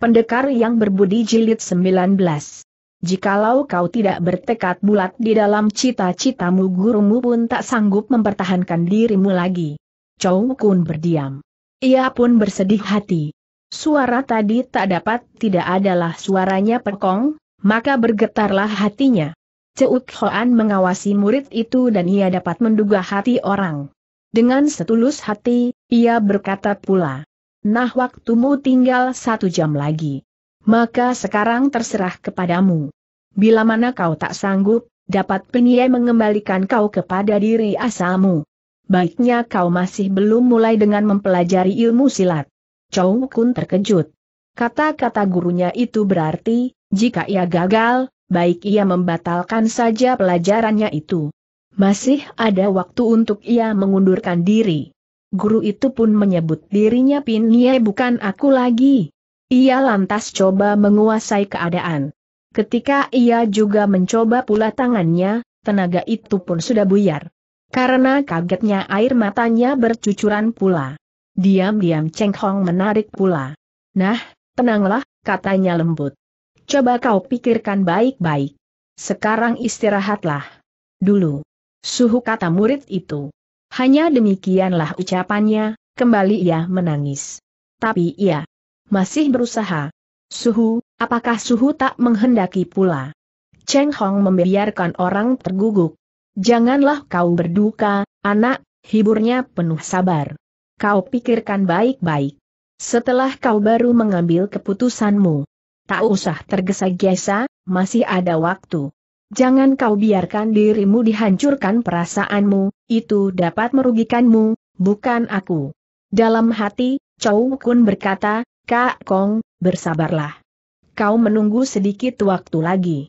Pendekar yang berbudi jilid 19. Jikalau kau tidak bertekad bulat di dalam cita-citamu gurumu pun tak sanggup mempertahankan dirimu lagi. Chow Kun berdiam. Ia pun bersedih hati. Suara tadi tak dapat tidak adalah suaranya perkong, maka bergetarlah hatinya. Ceuk Hoan mengawasi murid itu dan ia dapat menduga hati orang. Dengan setulus hati, ia berkata pula. Nah waktumu tinggal satu jam lagi. Maka sekarang terserah kepadamu. Bila mana kau tak sanggup, dapat penyia mengembalikan kau kepada diri asalmu. Baiknya kau masih belum mulai dengan mempelajari ilmu silat. Chow Kun terkejut. Kata-kata gurunya itu berarti, jika ia gagal, baik ia membatalkan saja pelajarannya itu. Masih ada waktu untuk ia mengundurkan diri guru itu pun menyebut dirinya Pin Pinye bukan aku lagi. Ia lantas coba menguasai keadaan. Ketika ia juga mencoba pula tangannya, tenaga itu pun sudah buyar. Karena kagetnya air matanya bercucuran pula. Diam-diam Cheng Hong menarik pula. Nah, tenanglah, katanya lembut. Coba kau pikirkan baik-baik. Sekarang istirahatlah. Dulu. Suhu kata murid itu. Hanya demikianlah ucapannya, kembali ia menangis. Tapi ia masih berusaha. Suhu, apakah Suhu tak menghendaki pula? Cheng Hong membiarkan orang terguguk. Janganlah kau berduka, anak, hiburnya penuh sabar. Kau pikirkan baik-baik. Setelah kau baru mengambil keputusanmu. Tak usah tergesa-gesa, masih ada waktu. Jangan kau biarkan dirimu dihancurkan perasaanmu, itu dapat merugikanmu, bukan aku. Dalam hati, Chow Kun berkata, Kak Kong, bersabarlah. Kau menunggu sedikit waktu lagi.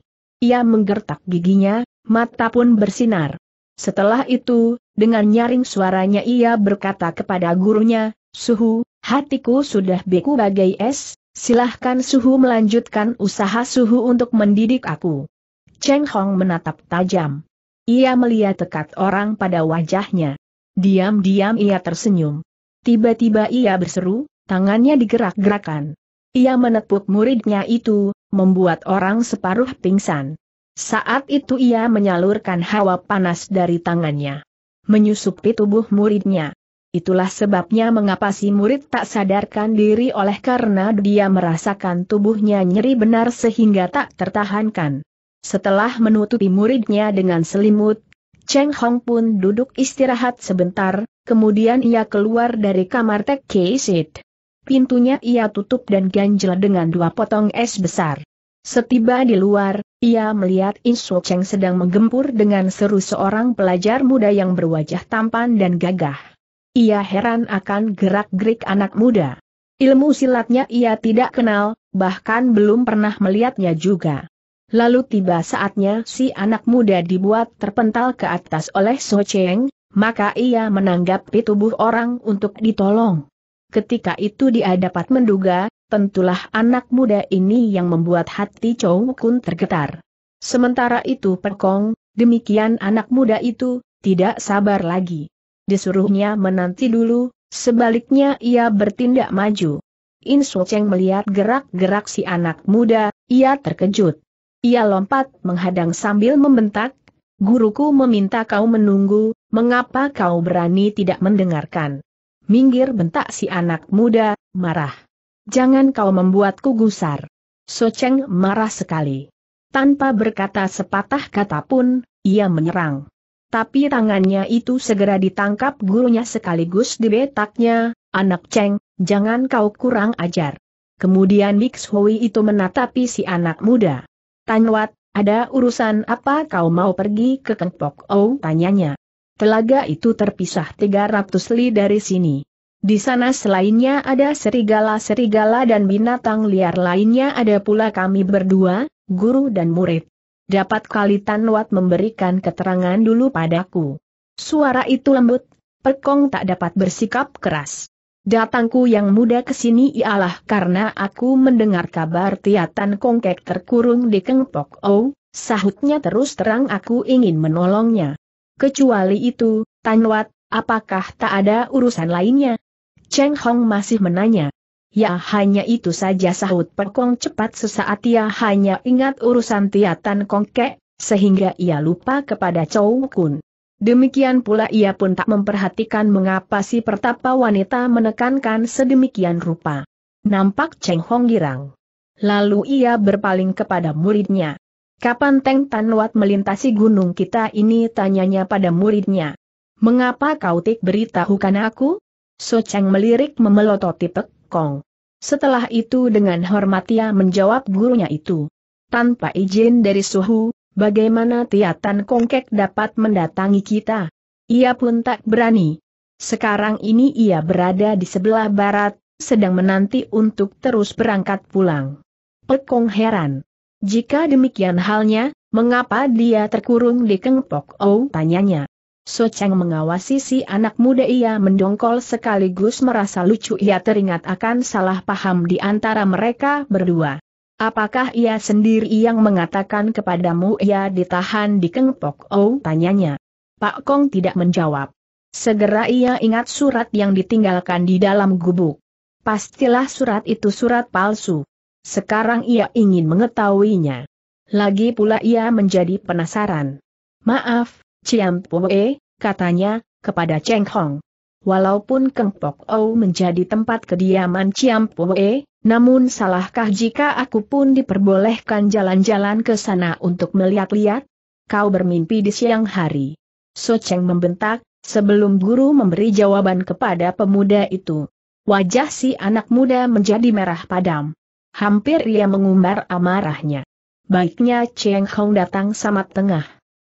Ia menggertak giginya, mata pun bersinar. Setelah itu, dengan nyaring suaranya ia berkata kepada gurunya, Suhu, hatiku sudah beku bagai es, silahkan Suhu melanjutkan usaha Suhu untuk mendidik aku. Cheng Hong menatap tajam. Ia melihat tekad orang pada wajahnya. Diam-diam ia tersenyum. Tiba-tiba ia berseru, tangannya digerak-gerakan. Ia menepuk muridnya itu, membuat orang separuh pingsan. Saat itu ia menyalurkan hawa panas dari tangannya. Menyusupi tubuh muridnya. Itulah sebabnya mengapa si murid tak sadarkan diri oleh karena dia merasakan tubuhnya nyeri benar sehingga tak tertahankan. Setelah menutupi muridnya dengan selimut, Cheng Hong pun duduk istirahat sebentar, kemudian ia keluar dari kamar Tek Keisit. Pintunya ia tutup dan ganjel dengan dua potong es besar. Setiba di luar, ia melihat Insuo Cheng sedang menggempur dengan seru seorang pelajar muda yang berwajah tampan dan gagah. Ia heran akan gerak-gerik anak muda. Ilmu silatnya ia tidak kenal, bahkan belum pernah melihatnya juga. Lalu tiba saatnya si anak muda dibuat terpental ke atas oleh So Cheng, maka ia menanggapi tubuh orang untuk ditolong. Ketika itu dia dapat menduga, tentulah anak muda ini yang membuat hati Chow Kun tergetar. Sementara itu Perkong, demikian anak muda itu, tidak sabar lagi. Disuruhnya menanti dulu, sebaliknya ia bertindak maju. In Cheng melihat gerak-gerak si anak muda, ia terkejut. Ia lompat menghadang sambil membentak, Guruku meminta kau menunggu, mengapa kau berani tidak mendengarkan? Minggir bentak si anak muda, marah. Jangan kau membuatku gusar. Soceng marah sekali. Tanpa berkata sepatah kata pun, ia menyerang. Tapi tangannya itu segera ditangkap gurunya sekaligus dibetaknya, anak Ceng, jangan kau kurang ajar. Kemudian Bix Hui itu menatapi si anak muda. Tanwat, ada urusan apa kau mau pergi ke Kengpok Oh tanyanya. Telaga itu terpisah 300 li dari sini. Di sana selainnya ada serigala-serigala dan binatang liar lainnya ada pula kami berdua, guru dan murid. Dapat kali Tanwat memberikan keterangan dulu padaku. Suara itu lembut, Pekong tak dapat bersikap keras. Datangku yang muda ke sini ialah karena aku mendengar kabar Tiatan Kongkek terkurung di Kengpok Oh, sahutnya terus terang aku ingin menolongnya. Kecuali itu, Tanwat, apakah tak ada urusan lainnya? Cheng Hong masih menanya. Ya hanya itu saja sahut Pekong cepat sesaat ia hanya ingat urusan Tiatan Kongkek, sehingga ia lupa kepada Chow Kun. Demikian pula ia pun tak memperhatikan mengapa si pertapa wanita menekankan sedemikian rupa. Nampak Cheng Hong girang. Lalu ia berpaling kepada muridnya. Kapan Teng Wat melintasi gunung kita ini tanyanya pada muridnya. Mengapa kau tik beritahukan aku? So Cheng melirik memelototi Pek Kong. Setelah itu dengan hormat ia menjawab gurunya itu. Tanpa izin dari suhu, bagaimana Tiatan Kongkek dapat mendatangi kita? Ia pun tak berani. Sekarang ini ia berada di sebelah barat, sedang menanti untuk terus berangkat pulang. Pekong heran. Jika demikian halnya, mengapa dia terkurung di Kengpok Oh tanyanya. So Chang mengawasi si anak muda ia mendongkol sekaligus merasa lucu ia teringat akan salah paham di antara mereka berdua. Apakah ia sendiri yang mengatakan kepadamu ia ditahan di Kengpok Oh? Tanyanya. Pak Kong tidak menjawab. Segera ia ingat surat yang ditinggalkan di dalam gubuk. Pastilah surat itu surat palsu. Sekarang ia ingin mengetahuinya. Lagi pula ia menjadi penasaran. Maaf, Ciam Pue, katanya, kepada Cheng Hong. Walaupun Keng Pok Ou menjadi tempat kediaman Chiam Pue, namun salahkah jika aku pun diperbolehkan jalan-jalan ke sana untuk melihat-lihat? Kau bermimpi di siang hari. So Cheng membentak, sebelum guru memberi jawaban kepada pemuda itu. Wajah si anak muda menjadi merah padam. Hampir ia mengumbar amarahnya. Baiknya Cheng Hong datang sama tengah.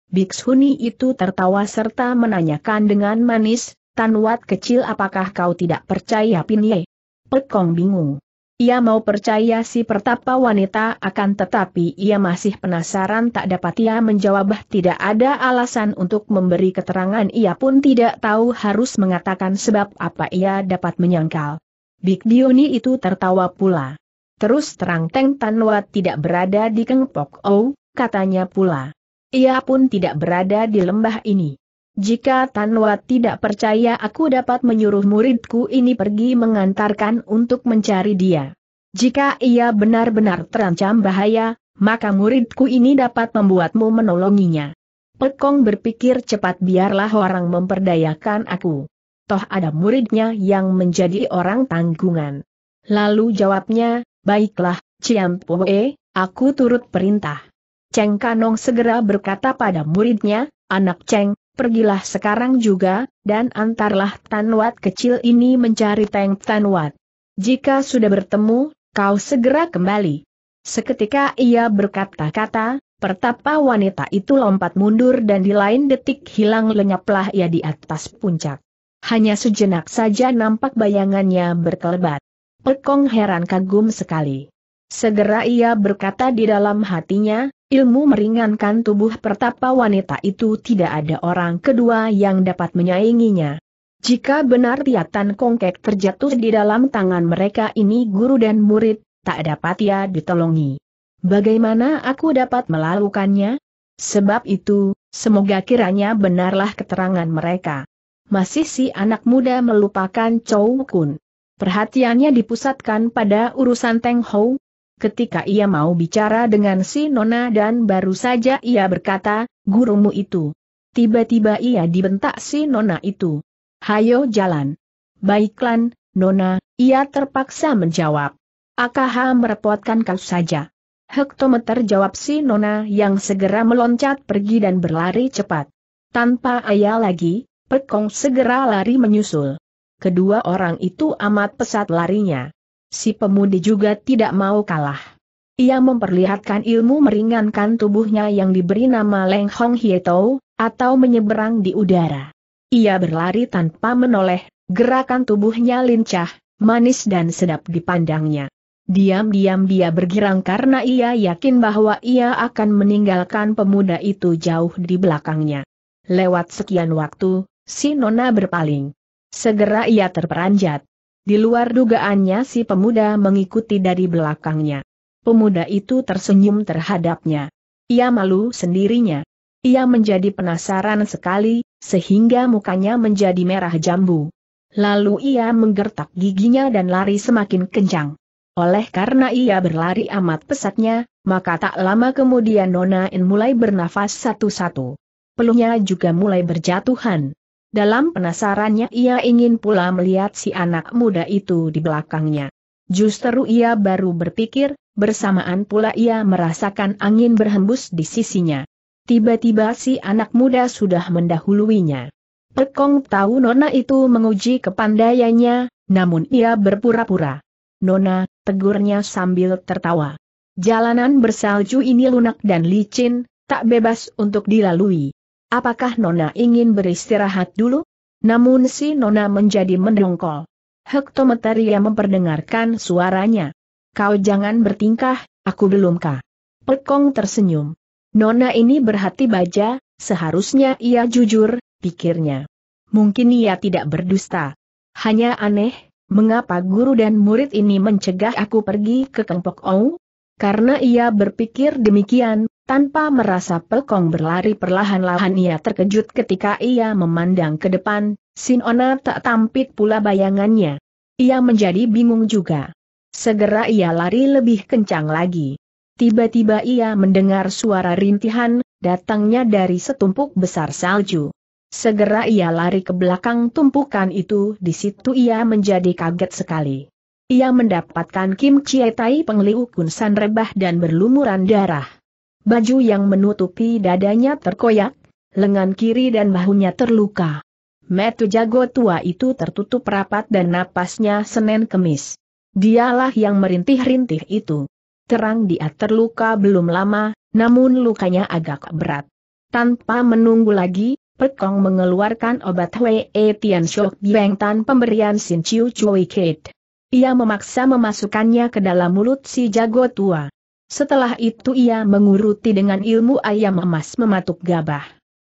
Bixhuni itu tertawa serta menanyakan dengan manis, Tanwat kecil apakah kau tidak percaya Pin Ye? Pekong bingung. Ia mau percaya si pertapa wanita akan tetapi ia masih penasaran tak dapat ia menjawab tidak ada alasan untuk memberi keterangan ia pun tidak tahu harus mengatakan sebab apa ia dapat menyangkal. Big Dioni itu tertawa pula. Terus terang Teng Tanwat tidak berada di Keng Pok O, katanya pula. Ia pun tidak berada di lembah ini. Jika Tanwa tidak percaya aku dapat menyuruh muridku ini pergi mengantarkan untuk mencari dia. Jika ia benar-benar terancam bahaya, maka muridku ini dapat membuatmu menolonginya. Pekong berpikir cepat biarlah orang memperdayakan aku. Toh ada muridnya yang menjadi orang tanggungan. Lalu jawabnya, baiklah, Ciam Poe, aku turut perintah. Cheng Kanong segera berkata pada muridnya, anak Cheng, pergilah sekarang juga, dan antarlah Tanwat kecil ini mencari Teng Tanwat. Jika sudah bertemu, kau segera kembali. Seketika ia berkata-kata, pertapa wanita itu lompat mundur dan di lain detik hilang lenyaplah ia di atas puncak. Hanya sejenak saja nampak bayangannya berkelebat. Pekong heran kagum sekali. Segera ia berkata di dalam hatinya, ilmu meringankan tubuh pertapa wanita itu tidak ada orang kedua yang dapat menyainginya. Jika benar Tiatan Kongkek terjatuh di dalam tangan mereka ini guru dan murid, tak dapat ia ditolongi. Bagaimana aku dapat melakukannya? Sebab itu, semoga kiranya benarlah keterangan mereka. Masih si anak muda melupakan Chow Kun. Perhatiannya dipusatkan pada urusan Teng Hou, ketika ia mau bicara dengan si Nona dan baru saja ia berkata, gurumu itu. Tiba-tiba ia dibentak si Nona itu. Hayo jalan. "Baiklah, Nona, ia terpaksa menjawab. AKH merepotkan kau saja. Hektometer jawab si Nona yang segera meloncat pergi dan berlari cepat. Tanpa ayah lagi, Pekong segera lari menyusul. Kedua orang itu amat pesat larinya si pemudi juga tidak mau kalah. Ia memperlihatkan ilmu meringankan tubuhnya yang diberi nama Leng Hong Hietou, atau menyeberang di udara. Ia berlari tanpa menoleh, gerakan tubuhnya lincah, manis dan sedap dipandangnya. Diam-diam dia bergirang karena ia yakin bahwa ia akan meninggalkan pemuda itu jauh di belakangnya. Lewat sekian waktu, si Nona berpaling. Segera ia terperanjat. Di luar dugaannya si pemuda mengikuti dari belakangnya. Pemuda itu tersenyum terhadapnya. Ia malu sendirinya. Ia menjadi penasaran sekali, sehingga mukanya menjadi merah jambu. Lalu ia menggertak giginya dan lari semakin kencang. Oleh karena ia berlari amat pesatnya, maka tak lama kemudian Nona In mulai bernafas satu-satu. Peluhnya juga mulai berjatuhan. Dalam penasarannya ia ingin pula melihat si anak muda itu di belakangnya. Justru ia baru berpikir, bersamaan pula ia merasakan angin berhembus di sisinya. Tiba-tiba si anak muda sudah mendahuluinya. Pekong tahu Nona itu menguji kepandaiannya, namun ia berpura-pura. Nona, tegurnya sambil tertawa. Jalanan bersalju ini lunak dan licin, tak bebas untuk dilalui apakah Nona ingin beristirahat dulu? Namun si Nona menjadi mendongkol. Hektometeria memperdengarkan suaranya. Kau jangan bertingkah, aku belum kah? Pekong tersenyum. Nona ini berhati baja, seharusnya ia jujur, pikirnya. Mungkin ia tidak berdusta. Hanya aneh, mengapa guru dan murid ini mencegah aku pergi ke Kempok Ou? Karena ia berpikir demikian, tanpa merasa pekong berlari perlahan-lahan ia terkejut ketika ia memandang ke depan, Sinona tak tampik pula bayangannya. Ia menjadi bingung juga. Segera ia lari lebih kencang lagi. Tiba-tiba ia mendengar suara rintihan, datangnya dari setumpuk besar salju. Segera ia lari ke belakang tumpukan itu, di situ ia menjadi kaget sekali. Ia mendapatkan Kim Chietai pengliukun sanrebah rebah dan berlumuran darah. Baju yang menutupi dadanya terkoyak, lengan kiri dan bahunya terluka. Metu jago tua itu tertutup rapat dan napasnya senen kemis. Dialah yang merintih-rintih itu. Terang dia terluka belum lama, namun lukanya agak berat. Tanpa menunggu lagi, Pekong mengeluarkan obat Wei Tian Shok Beng Tan pemberian Sin Chiu Chui Kate. Ia memaksa memasukkannya ke dalam mulut si jago tua. Setelah itu ia menguruti dengan ilmu ayam emas mematuk gabah.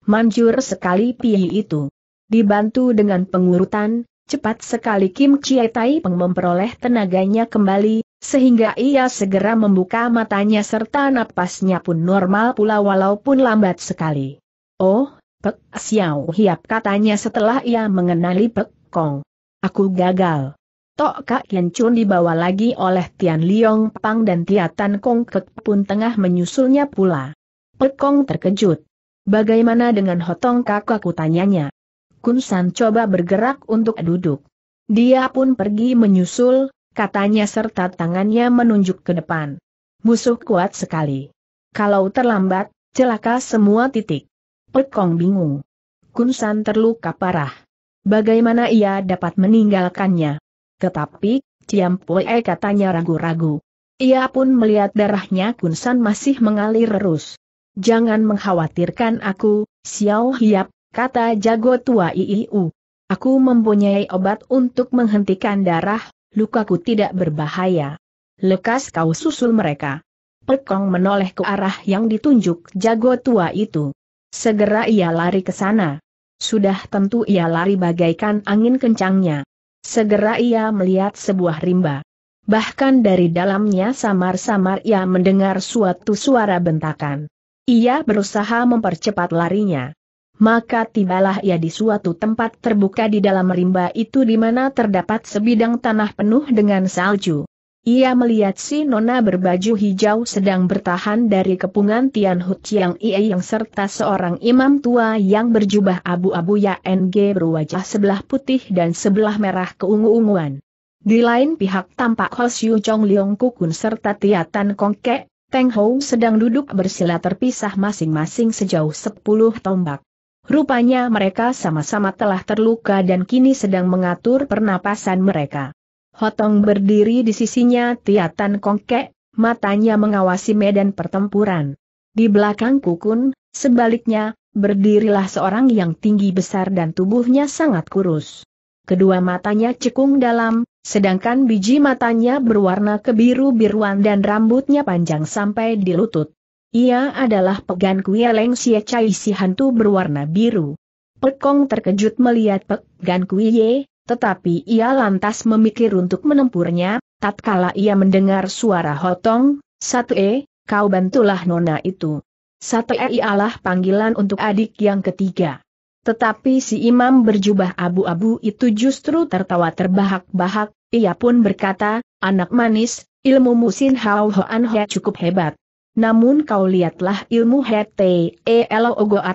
Manjur sekali piyi itu. Dibantu dengan pengurutan, cepat sekali Kim Chie Tai peng memperoleh tenaganya kembali, sehingga ia segera membuka matanya serta napasnya pun normal pula walaupun lambat sekali. Oh, Pek Xiao Hiap katanya setelah ia mengenali Pek Kong. Aku gagal. Tok Kak Yen Chun dibawa lagi oleh Tian Liong Pang dan Tia Tan Kong Kek pun tengah menyusulnya pula. Kong terkejut. Bagaimana dengan Hotong kakakku tanyanya? Kun San coba bergerak untuk duduk. Dia pun pergi menyusul, katanya serta tangannya menunjuk ke depan. Musuh kuat sekali. Kalau terlambat, celaka semua titik. Kong bingung. Kun San terluka parah. Bagaimana ia dapat meninggalkannya? Tetapi, Ciam Pue katanya ragu-ragu. Ia pun melihat darahnya Kunsan masih mengalir terus. Jangan mengkhawatirkan aku, Xiao Hiap, kata jago tua Iiu. Aku mempunyai obat untuk menghentikan darah, lukaku tidak berbahaya. Lekas kau susul mereka. Pekong menoleh ke arah yang ditunjuk jago tua itu. Segera ia lari ke sana. Sudah tentu ia lari bagaikan angin kencangnya. Segera ia melihat sebuah rimba. Bahkan dari dalamnya samar-samar ia mendengar suatu suara bentakan. Ia berusaha mempercepat larinya. Maka tibalah ia di suatu tempat terbuka di dalam rimba itu di mana terdapat sebidang tanah penuh dengan salju. Ia melihat si Nona berbaju hijau sedang bertahan dari kepungan Tian Hu Ie yang serta seorang imam tua yang berjubah abu-abu Ya NG berwajah sebelah putih dan sebelah merah keungu-unguan. Di lain pihak tampak Ho Siu Chong Leong Kukun serta Tiatan Kongke, Teng Hou sedang duduk bersila terpisah masing-masing sejauh sepuluh tombak. Rupanya mereka sama-sama telah terluka dan kini sedang mengatur pernapasan mereka. Hotong berdiri di sisinya Tiatan Kongkek, matanya mengawasi medan pertempuran. Di belakang Kukun, sebaliknya, berdirilah seorang yang tinggi besar dan tubuhnya sangat kurus. Kedua matanya cekung dalam, sedangkan biji matanya berwarna kebiru-biruan dan rambutnya panjang sampai di lutut. Ia adalah Pegan Kue Leng Xie Chai si hantu berwarna biru. Pekong terkejut melihat Pegan Kue tetapi ia lantas memikir untuk menempurnya, tatkala ia mendengar suara hotong, satu e, kau bantulah nona itu. satu e ialah panggilan untuk adik yang ketiga. Tetapi si imam berjubah abu-abu itu justru tertawa terbahak-bahak, ia pun berkata, anak manis, ilmu musin hao hoan he cukup hebat. Namun kau lihatlah ilmu he te e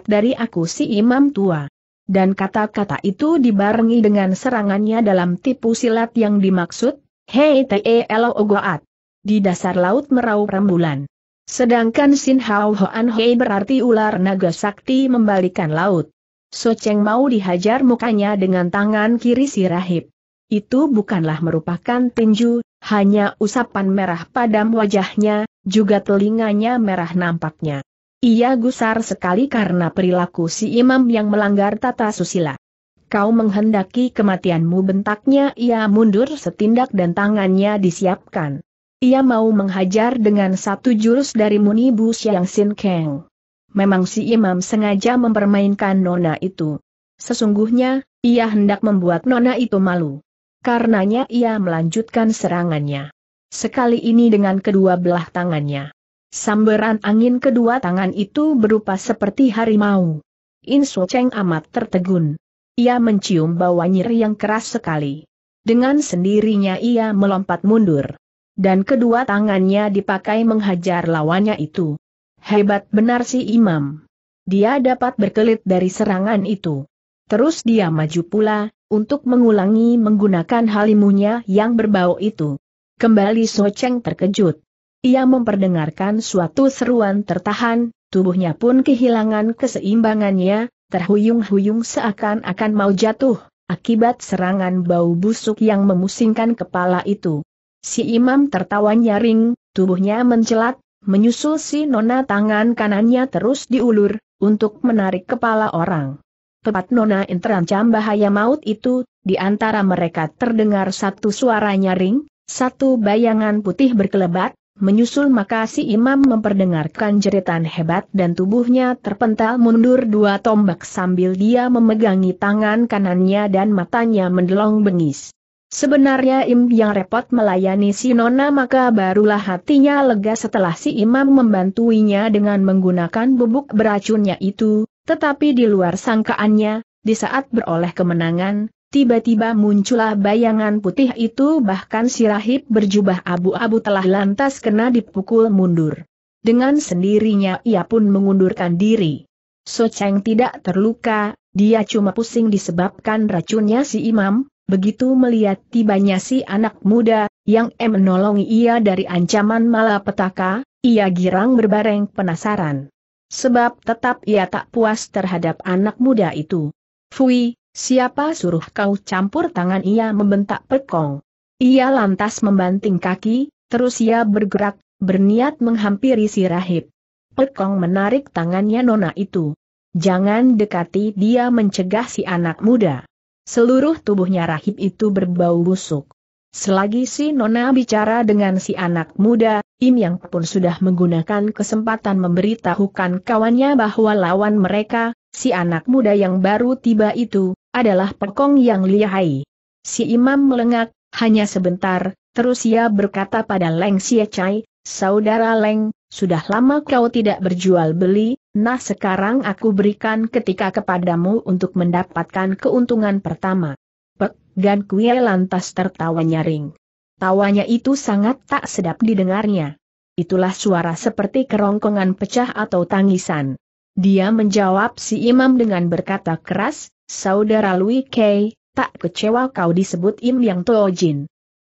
dari aku si imam tua dan kata-kata itu dibarengi dengan serangannya dalam tipu silat yang dimaksud, Hei Telo Ogoat. Di dasar laut merau rembulan. Sedangkan Sin Hao Hoan Hei berarti ular naga sakti membalikan laut. So Cheng mau dihajar mukanya dengan tangan kiri si rahib. Itu bukanlah merupakan tinju, hanya usapan merah padam wajahnya, juga telinganya merah nampaknya. Ia gusar sekali karena perilaku si imam yang melanggar tata susila. Kau menghendaki kematianmu bentaknya ia mundur setindak dan tangannya disiapkan. Ia mau menghajar dengan satu jurus dari Munibu Siang Sin Kang. Memang si imam sengaja mempermainkan nona itu. Sesungguhnya, ia hendak membuat nona itu malu. Karenanya ia melanjutkan serangannya. Sekali ini dengan kedua belah tangannya. Sambaran angin kedua tangan itu berupa seperti harimau. In Su Cheng amat tertegun. Ia mencium bau nyeri yang keras sekali. Dengan sendirinya ia melompat mundur. Dan kedua tangannya dipakai menghajar lawannya itu. Hebat benar si imam. Dia dapat berkelit dari serangan itu. Terus dia maju pula, untuk mengulangi menggunakan halimunya yang berbau itu. Kembali Socheng terkejut. Ia memperdengarkan suatu seruan tertahan, tubuhnya pun kehilangan keseimbangannya, terhuyung-huyung seakan-akan mau jatuh, akibat serangan bau busuk yang memusingkan kepala itu. Si imam tertawa nyaring, tubuhnya mencelat, menyusul si nona tangan kanannya terus diulur, untuk menarik kepala orang. Tepat nona yang terancam bahaya maut itu, di antara mereka terdengar satu suara nyaring, satu bayangan putih berkelebat, Menyusul maka si imam memperdengarkan jeritan hebat dan tubuhnya terpental mundur dua tombak sambil dia memegangi tangan kanannya dan matanya mendelong bengis. Sebenarnya im yang repot melayani si nona maka barulah hatinya lega setelah si imam membantuinya dengan menggunakan bubuk beracunnya itu, tetapi di luar sangkaannya, di saat beroleh kemenangan, Tiba-tiba muncullah bayangan putih itu bahkan si rahib berjubah abu-abu telah lantas kena dipukul mundur. Dengan sendirinya ia pun mengundurkan diri. So Cheng tidak terluka, dia cuma pusing disebabkan racunnya si imam, begitu melihat tibanya si anak muda, yang menolong menolongi ia dari ancaman malapetaka, ia girang berbareng penasaran. Sebab tetap ia tak puas terhadap anak muda itu. Fui, Siapa suruh kau campur tangan ia membentak pekong. Ia lantas membanting kaki, terus ia bergerak, berniat menghampiri si rahib. Pekong menarik tangannya nona itu. Jangan dekati dia mencegah si anak muda. Seluruh tubuhnya rahib itu berbau busuk. Selagi si nona bicara dengan si anak muda, Im Yang pun sudah menggunakan kesempatan memberitahukan kawannya bahwa lawan mereka, si anak muda yang baru tiba itu, adalah pekong yang lihai. Si imam melengak, hanya sebentar, terus ia berkata pada Leng Siacai, Chai, Saudara Leng, sudah lama kau tidak berjual beli, nah sekarang aku berikan ketika kepadamu untuk mendapatkan keuntungan pertama. Pek, Gan Kue lantas tertawa nyaring. Tawanya itu sangat tak sedap didengarnya. Itulah suara seperti kerongkongan pecah atau tangisan. Dia menjawab si imam dengan berkata keras, saudara Lui Kei, tak kecewa kau disebut Im Yang Tojin.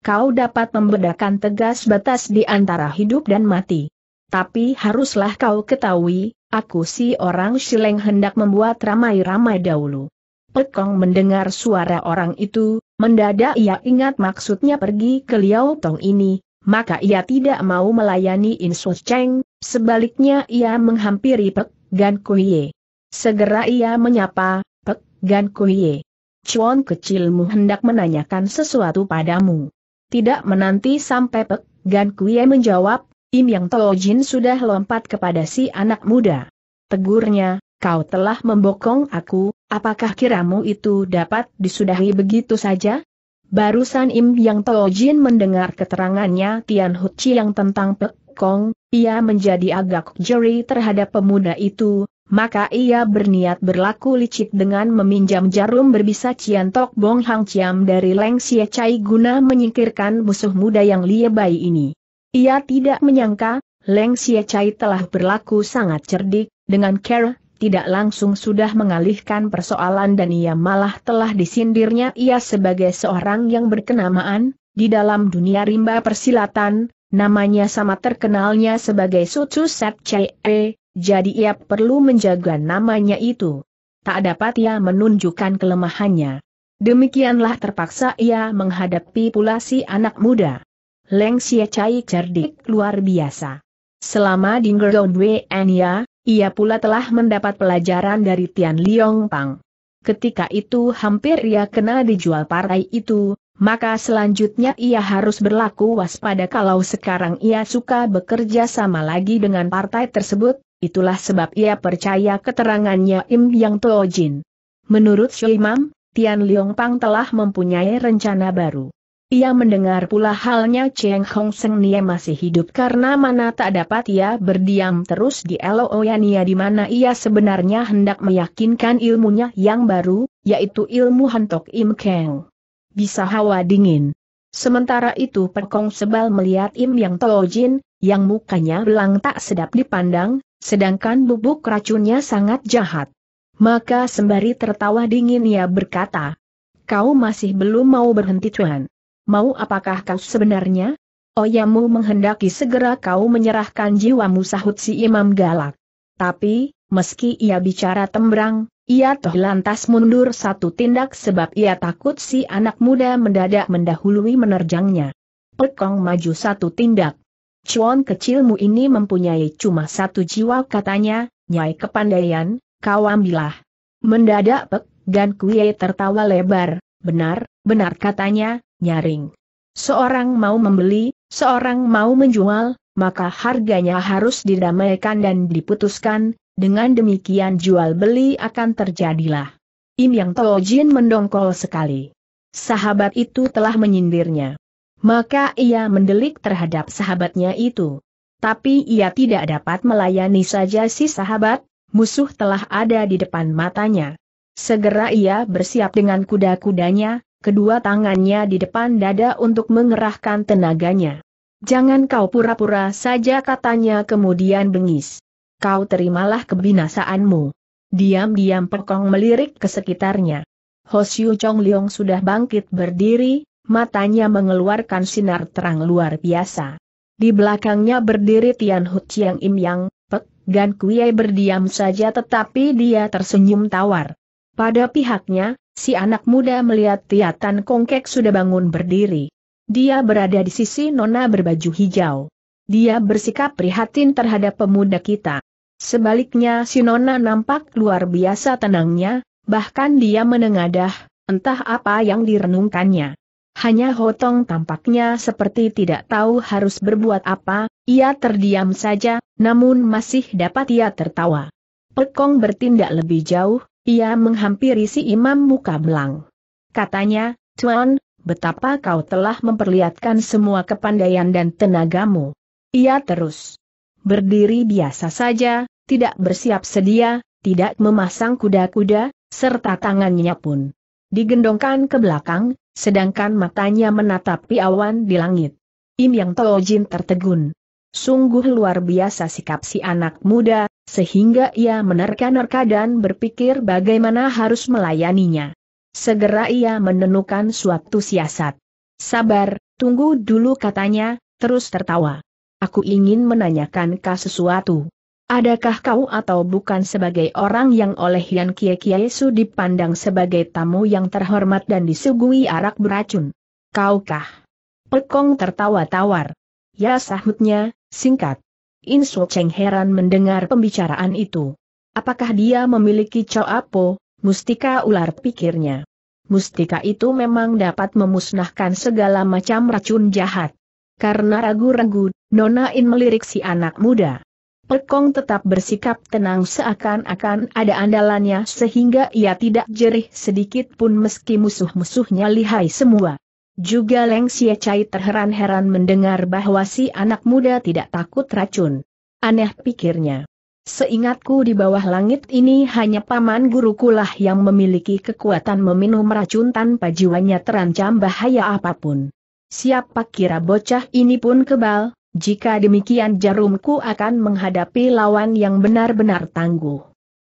Kau dapat membedakan tegas batas di antara hidup dan mati. Tapi haruslah kau ketahui, aku si orang sileng hendak membuat ramai-ramai dahulu. Pekong mendengar suara orang itu, mendadak ia ingat maksudnya pergi ke Liao Tong ini, maka ia tidak mau melayani Su Cheng, sebaliknya ia menghampiri Pek Gan Kuiye. Segera ia menyapa, Gan Kuhye. Cuan kecilmu hendak menanyakan sesuatu padamu. Tidak menanti sampai pek, Gan Kuiye menjawab, Im Yang Tojin sudah lompat kepada si anak muda. Tegurnya, kau telah membokong aku, apakah kiramu itu dapat disudahi begitu saja? Barusan Im Yang Tojin mendengar keterangannya Tian Hu Chi yang tentang Pek Kong, ia menjadi agak jeri terhadap pemuda itu, maka ia berniat berlaku licik dengan meminjam jarum berbisa Cian Tok Bong Hang Ciam dari Leng Xie Chai guna menyingkirkan musuh muda yang liebai ini. Ia tidak menyangka, Leng Xie Chai telah berlaku sangat cerdik, dengan care, tidak langsung sudah mengalihkan persoalan dan ia malah telah disindirnya ia sebagai seorang yang berkenamaan, di dalam dunia rimba persilatan, namanya sama terkenalnya sebagai Sucu Set Chai E, jadi ia perlu menjaga namanya itu. Tak dapat ia menunjukkan kelemahannya. Demikianlah terpaksa ia menghadapi pula si anak muda. Leng Cai cerdik luar biasa. Selama di Ngerdon Ania, ia pula telah mendapat pelajaran dari Tian Liong Pang. Ketika itu hampir ia kena dijual partai itu, maka selanjutnya ia harus berlaku waspada kalau sekarang ia suka bekerja sama lagi dengan partai tersebut, Itulah sebab ia percaya keterangannya Im Yang Tuo Jin. Menurut Shu Imam, Tian Liong Pang telah mempunyai rencana baru. Ia mendengar pula halnya Cheng Hong Seng Nia masih hidup karena mana tak dapat ia berdiam terus di Oyania di mana ia sebenarnya hendak meyakinkan ilmunya yang baru, yaitu ilmu Hantok Im Keng. Bisa hawa dingin. Sementara itu Pekong Sebal melihat Im Yang Tojin, yang mukanya belang tak sedap dipandang, Sedangkan bubuk racunnya sangat jahat. Maka sembari tertawa dingin ia berkata, Kau masih belum mau berhenti Tuhan. Mau apakah kau sebenarnya? Oyamu oh, menghendaki segera kau menyerahkan jiwamu sahut si imam galak. Tapi, meski ia bicara tembrang, ia toh lantas mundur satu tindak sebab ia takut si anak muda mendadak mendahului menerjangnya. Pekong maju satu tindak, Cuan kecilmu ini mempunyai cuma satu jiwa katanya, nyai kepandaian, kau ambillah. Mendadak Pek dan Kuye tertawa lebar, benar, benar katanya, nyaring. Seorang mau membeli, seorang mau menjual, maka harganya harus didamaikan dan diputuskan, dengan demikian jual beli akan terjadilah. Im Yang Tojin mendongkol sekali. Sahabat itu telah menyindirnya maka ia mendelik terhadap sahabatnya itu. Tapi ia tidak dapat melayani saja si sahabat, musuh telah ada di depan matanya. Segera ia bersiap dengan kuda-kudanya, kedua tangannya di depan dada untuk mengerahkan tenaganya. Jangan kau pura-pura saja katanya kemudian bengis. Kau terimalah kebinasaanmu. Diam-diam Pekong melirik ke sekitarnya. Hosyu Chong Leong sudah bangkit berdiri, matanya mengeluarkan sinar terang luar biasa. Di belakangnya berdiri Tian Hu Chiang Im Yang, Pek, Gan Kuei berdiam saja tetapi dia tersenyum tawar. Pada pihaknya, si anak muda melihat Tiatan Kongkek sudah bangun berdiri. Dia berada di sisi nona berbaju hijau. Dia bersikap prihatin terhadap pemuda kita. Sebaliknya si Nona nampak luar biasa tenangnya, bahkan dia menengadah, entah apa yang direnungkannya. Hanya Hotong tampaknya seperti tidak tahu harus berbuat apa, ia terdiam saja, namun masih dapat ia tertawa. Pekong bertindak lebih jauh, ia menghampiri si imam muka belang. Katanya, Tuan, betapa kau telah memperlihatkan semua kepandaian dan tenagamu. Ia terus berdiri biasa saja, tidak bersiap sedia, tidak memasang kuda-kuda, serta tangannya pun digendongkan ke belakang, sedangkan matanya menatapi awan di langit. Im Yang Jin tertegun. Sungguh luar biasa sikap si anak muda, sehingga ia menerka-nerka dan berpikir bagaimana harus melayaninya. Segera ia menenukan suatu siasat. Sabar, tunggu dulu katanya, terus tertawa. Aku ingin menanyakan kau sesuatu. Adakah kau atau bukan sebagai orang yang oleh Yan Kie Kie Su dipandang sebagai tamu yang terhormat dan disuguhi arak beracun? Kaukah? Pekong tertawa tawar. Ya sahutnya, singkat. Insu Cheng heran mendengar pembicaraan itu. Apakah dia memiliki Apo, mustika ular pikirnya. Mustika itu memang dapat memusnahkan segala macam racun jahat. Karena ragu-ragu, Nona In melirik si anak muda. Perkong tetap bersikap tenang seakan-akan ada andalannya sehingga ia tidak jerih sedikit pun meski musuh-musuhnya lihai semua. Juga Leng Sia Cai terheran-heran mendengar bahwa si anak muda tidak takut racun. Aneh pikirnya. Seingatku di bawah langit ini hanya paman gurukulah yang memiliki kekuatan meminum racun tanpa jiwanya terancam bahaya apapun. Siapa kira bocah ini pun kebal, jika demikian jarumku akan menghadapi lawan yang benar-benar tangguh.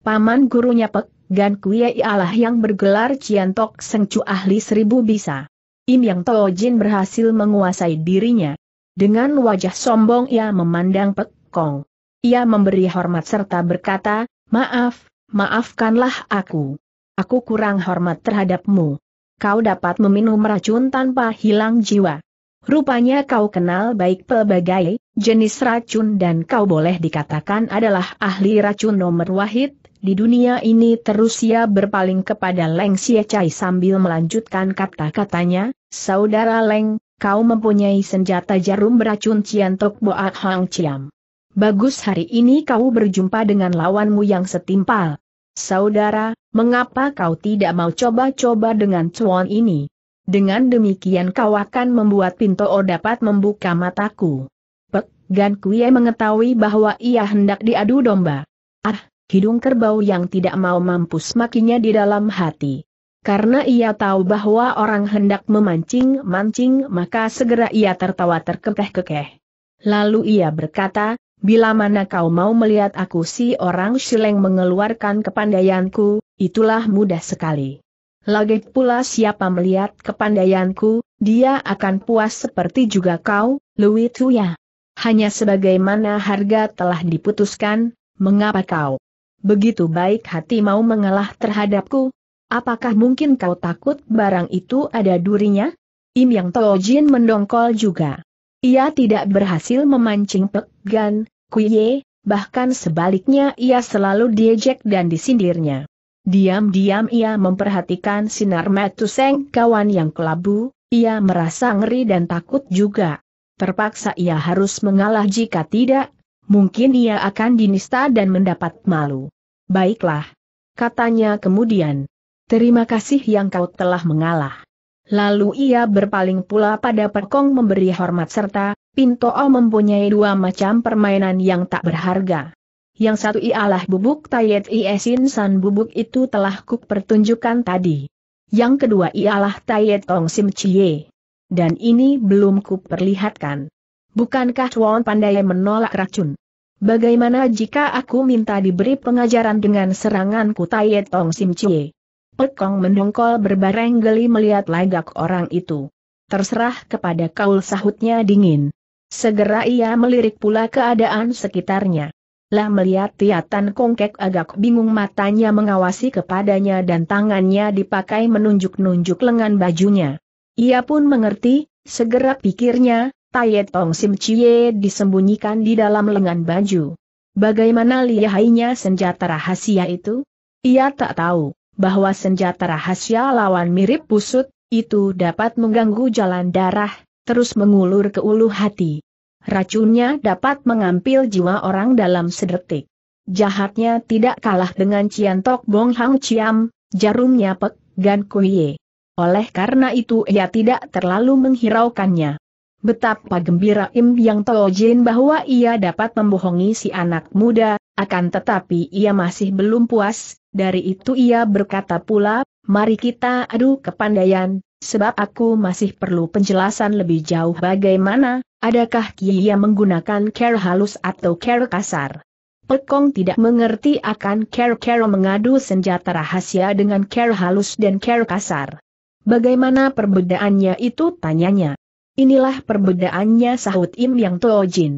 Paman gurunya Pek, Gan kuyai Allah yang bergelar Ciantok Sengcu ahli seribu bisa. Im Yang Tojin berhasil menguasai dirinya. Dengan wajah sombong ia memandang Pek Kong. Ia memberi hormat serta berkata, maaf, maafkanlah aku. Aku kurang hormat terhadapmu. Kau dapat meminum racun tanpa hilang jiwa. Rupanya kau kenal baik pelbagai jenis racun dan kau boleh dikatakan adalah ahli racun nomor wahid. Di dunia ini terus ia berpaling kepada Leng sia cai sambil melanjutkan kata-katanya, Saudara Leng, kau mempunyai senjata jarum beracun ciantok Tok Boak Hang ciam. Bagus hari ini kau berjumpa dengan lawanmu yang setimpal. Saudara, mengapa kau tidak mau coba-coba dengan cuan ini? Dengan demikian kau akan membuat Pinto oh dapat membuka mataku. Pek, Gan Kuye mengetahui bahwa ia hendak diadu domba. Ah, hidung kerbau yang tidak mau mampus makinya di dalam hati. Karena ia tahu bahwa orang hendak memancing-mancing maka segera ia tertawa terkekeh-kekeh. Lalu ia berkata, Bila mana kau mau melihat aku si orang sileng mengeluarkan kepandaianku, itulah mudah sekali. Lagi pula siapa melihat kepandaianku, dia akan puas seperti juga kau, Louis Tuya. Hanya sebagaimana harga telah diputuskan, mengapa kau begitu baik hati mau mengalah terhadapku? Apakah mungkin kau takut barang itu ada durinya? Im Yang Tojin mendongkol juga. Ia tidak berhasil memancing Pek Gan, Kuye, bahkan sebaliknya ia selalu diejek dan disindirnya. Diam-diam ia memperhatikan sinar seng kawan yang kelabu, ia merasa ngeri dan takut juga. Terpaksa ia harus mengalah jika tidak, mungkin ia akan dinista dan mendapat malu. Baiklah. Katanya kemudian. Terima kasih yang kau telah mengalah. Lalu ia berpaling pula pada Perkong memberi hormat serta, Pinto mempunyai dua macam permainan yang tak berharga yang satu ialah bubuk Tayet Iesin San bubuk itu telah kuk pertunjukkan tadi. Yang kedua ialah Tayet tong Sim Chie. Dan ini belum kuk perlihatkan. Bukankah Chuan pandai menolak racun? Bagaimana jika aku minta diberi pengajaran dengan seranganku Tayet tong Sim Chie? Pekong mendongkol berbareng geli melihat lagak orang itu. Terserah kepada kaul sahutnya dingin. Segera ia melirik pula keadaan sekitarnya. Lah melihat Tiatan Kongkek agak bingung matanya mengawasi kepadanya dan tangannya dipakai menunjuk-nunjuk lengan bajunya. Ia pun mengerti, segera pikirnya, Tayet Tong Sim Chie disembunyikan di dalam lengan baju. Bagaimana lihainya senjata rahasia itu? Ia tak tahu, bahwa senjata rahasia lawan mirip pusut, itu dapat mengganggu jalan darah, terus mengulur ke ulu hati. Racunnya dapat mengambil jiwa orang dalam sedetik. Jahatnya tidak kalah dengan Cian Tok Bong Hang Ciam, jarumnya Pek, Gan Kuiye. Oleh karena itu ia tidak terlalu menghiraukannya. Betapa gembira Im Yang Tojin bahwa ia dapat membohongi si anak muda, akan tetapi ia masih belum puas, dari itu ia berkata pula, mari kita adu kepandaian, sebab aku masih perlu penjelasan lebih jauh bagaimana, adakah Kia menggunakan care halus atau care kasar. Pekong tidak mengerti akan care-care mengadu senjata rahasia dengan care halus dan care kasar. Bagaimana perbedaannya itu tanyanya. Inilah perbedaannya sahut Im Yang Toojin.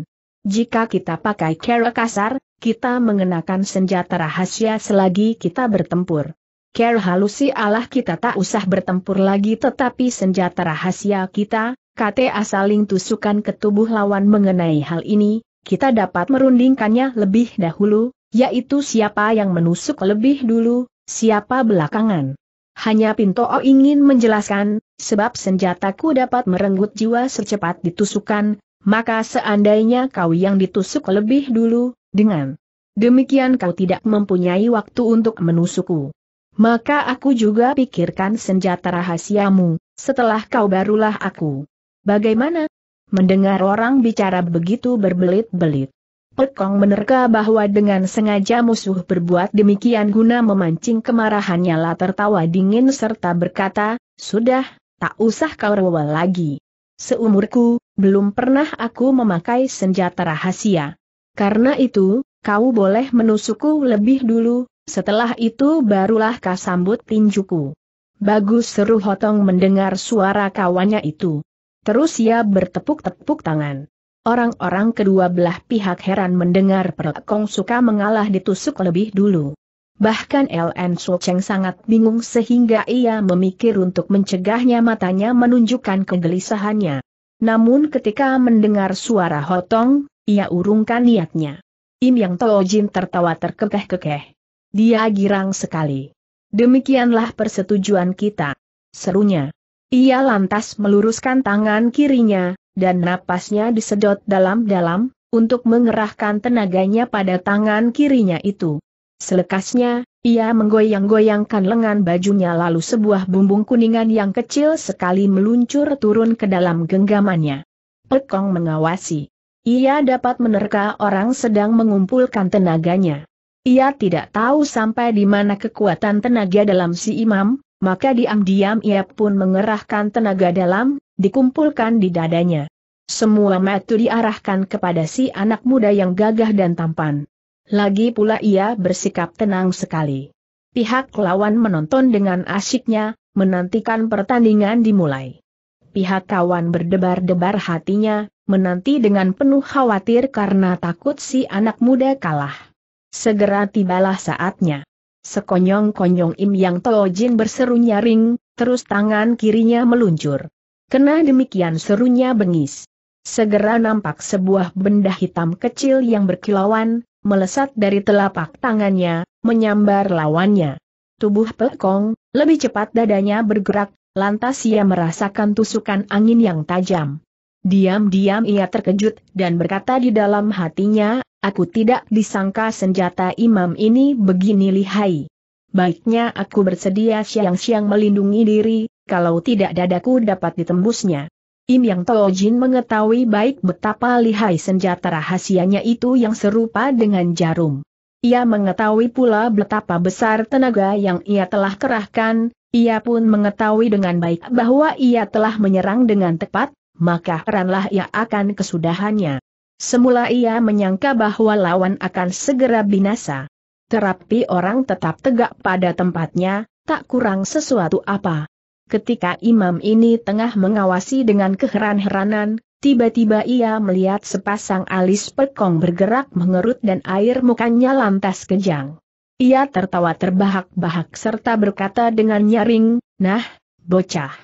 Jika kita pakai care kasar, kita mengenakan senjata rahasia selagi kita bertempur. Care halusi Allah kita tak usah bertempur lagi tetapi senjata rahasia kita, kata asaling tusukan ke tubuh lawan mengenai hal ini, kita dapat merundingkannya lebih dahulu, yaitu siapa yang menusuk lebih dulu, siapa belakangan. Hanya Pinto ingin menjelaskan, sebab senjataku dapat merenggut jiwa secepat ditusukan, maka seandainya kau yang ditusuk lebih dulu, dengan demikian kau tidak mempunyai waktu untuk menusukku. Maka aku juga pikirkan senjata rahasiamu, setelah kau barulah aku. Bagaimana? Mendengar orang bicara begitu berbelit-belit. Pekong menerka bahwa dengan sengaja musuh berbuat demikian guna memancing kemarahannya lah tertawa dingin serta berkata, Sudah, tak usah kau rewel lagi. Seumurku, belum pernah aku memakai senjata rahasia. Karena itu, kau boleh menusukku lebih dulu, setelah itu barulah sambut tinjuku. Bagus seru Hotong mendengar suara kawannya itu. Terus ia bertepuk-tepuk tangan. Orang-orang kedua belah pihak heran mendengar kong suka mengalah ditusuk lebih dulu. Bahkan LN Su Cheng sangat bingung sehingga ia memikir untuk mencegahnya matanya menunjukkan kegelisahannya. Namun ketika mendengar suara Hotong, ia urungkan niatnya. Im Yang Tojin tertawa terkekeh-kekeh. Dia girang sekali. Demikianlah persetujuan kita. Serunya. Ia lantas meluruskan tangan kirinya, dan napasnya disedot dalam-dalam, untuk mengerahkan tenaganya pada tangan kirinya itu. Selekasnya, ia menggoyang-goyangkan lengan bajunya lalu sebuah bumbung kuningan yang kecil sekali meluncur turun ke dalam genggamannya. Pekong mengawasi. Ia dapat menerka orang sedang mengumpulkan tenaganya. Ia tidak tahu sampai di mana kekuatan tenaga dalam si imam, maka diam-diam ia pun mengerahkan tenaga dalam, dikumpulkan di dadanya. Semua metu diarahkan kepada si anak muda yang gagah dan tampan. Lagi pula ia bersikap tenang sekali. Pihak lawan menonton dengan asyiknya, menantikan pertandingan dimulai. Pihak kawan berdebar-debar hatinya, menanti dengan penuh khawatir karena takut si anak muda kalah. Segera tibalah saatnya. Sekonyong-konyong Im Yang Tojin berseru nyaring, terus tangan kirinya meluncur. Kena demikian serunya bengis. Segera nampak sebuah benda hitam kecil yang berkilauan, melesat dari telapak tangannya, menyambar lawannya. Tubuh Pekong, lebih cepat dadanya bergerak, lantas ia merasakan tusukan angin yang tajam. Diam-diam ia terkejut dan berkata di dalam hatinya, Aku tidak disangka senjata imam ini begini lihai. Baiknya aku bersedia siang-siang melindungi diri, kalau tidak dadaku dapat ditembusnya. Im Yang Tojin mengetahui baik betapa lihai senjata rahasianya itu yang serupa dengan jarum. Ia mengetahui pula betapa besar tenaga yang ia telah kerahkan, ia pun mengetahui dengan baik bahwa ia telah menyerang dengan tepat, maka heranlah ia akan kesudahannya. Semula ia menyangka bahwa lawan akan segera binasa. Terapi orang tetap tegak pada tempatnya, tak kurang sesuatu apa. Ketika imam ini tengah mengawasi dengan keheran-heranan, tiba-tiba ia melihat sepasang alis perkong bergerak mengerut dan air mukanya lantas kejang. Ia tertawa terbahak-bahak serta berkata dengan nyaring, Nah, bocah.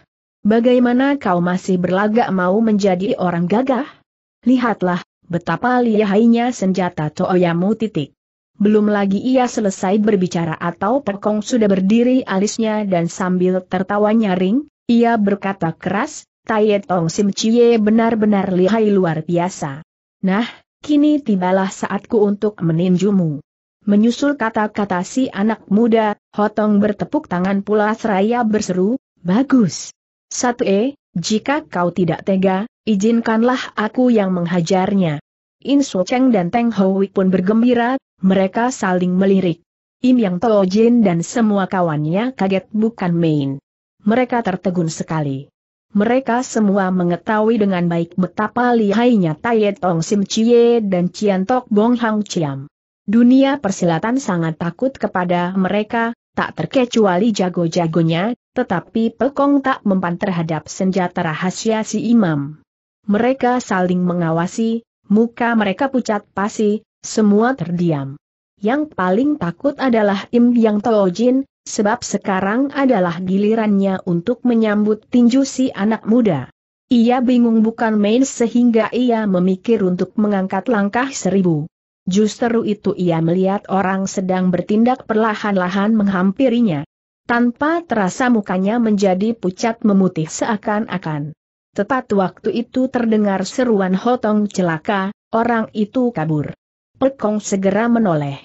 Bagaimana kau masih berlagak mau menjadi orang gagah? Lihatlah, betapa lihainya senjata Toyamu titik. Belum lagi ia selesai berbicara atau Pekong sudah berdiri alisnya dan sambil tertawa nyaring, ia berkata keras, Tayet Ong Sim Chie benar-benar lihai luar biasa. Nah, kini tibalah saatku untuk meninjumu. Menyusul kata-kata si anak muda, Hotong bertepuk tangan pula seraya berseru, Bagus. Satu E, jika kau tidak tega, izinkanlah aku yang menghajarnya. In Su Cheng dan Teng Hui pun bergembira, mereka saling melirik. Im Yang Tao Jin dan semua kawannya kaget bukan main. Mereka tertegun sekali. Mereka semua mengetahui dengan baik betapa lihainya Tai Tong Sim Chie dan Cian Tok Bong Hang Chiam. Dunia persilatan sangat takut kepada mereka, tak terkecuali jago-jagonya, tetapi Pekong tak mempan terhadap senjata rahasia si imam. Mereka saling mengawasi, muka mereka pucat pasi, semua terdiam. Yang paling takut adalah Im Yang Toojin, sebab sekarang adalah gilirannya untuk menyambut tinju si anak muda. Ia bingung bukan main sehingga ia memikir untuk mengangkat langkah seribu. Justru itu ia melihat orang sedang bertindak perlahan-lahan menghampirinya. Tanpa terasa mukanya menjadi pucat memutih seakan-akan. Tepat waktu itu terdengar seruan hotong celaka, orang itu kabur. Pekong segera menoleh.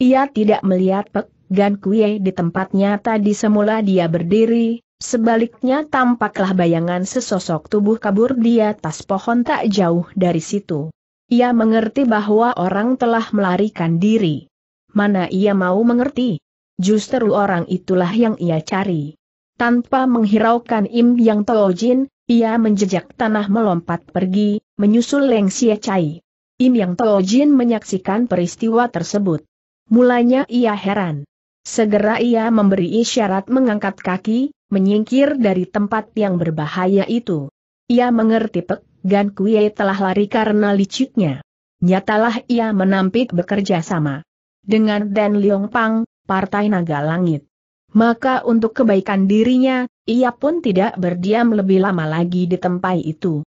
Ia tidak melihat Pek Gan Kue di tempatnya tadi semula dia berdiri, sebaliknya tampaklah bayangan sesosok tubuh kabur di atas pohon tak jauh dari situ. Ia mengerti bahwa orang telah melarikan diri. Mana ia mau mengerti? Justru orang itulah yang ia cari. Tanpa menghiraukan Im Yang Toojin, ia menjejak tanah melompat pergi, menyusul Leng Xie Chai. Im Yang Toojin menyaksikan peristiwa tersebut. Mulanya ia heran. Segera ia memberi isyarat mengangkat kaki, menyingkir dari tempat yang berbahaya itu. Ia mengerti pek Gan Kuei telah lari karena liciknya. Nyatalah ia menampik bekerja sama dengan Dan Liong Pang, Partai Naga Langit. Maka untuk kebaikan dirinya, ia pun tidak berdiam lebih lama lagi di tempat itu.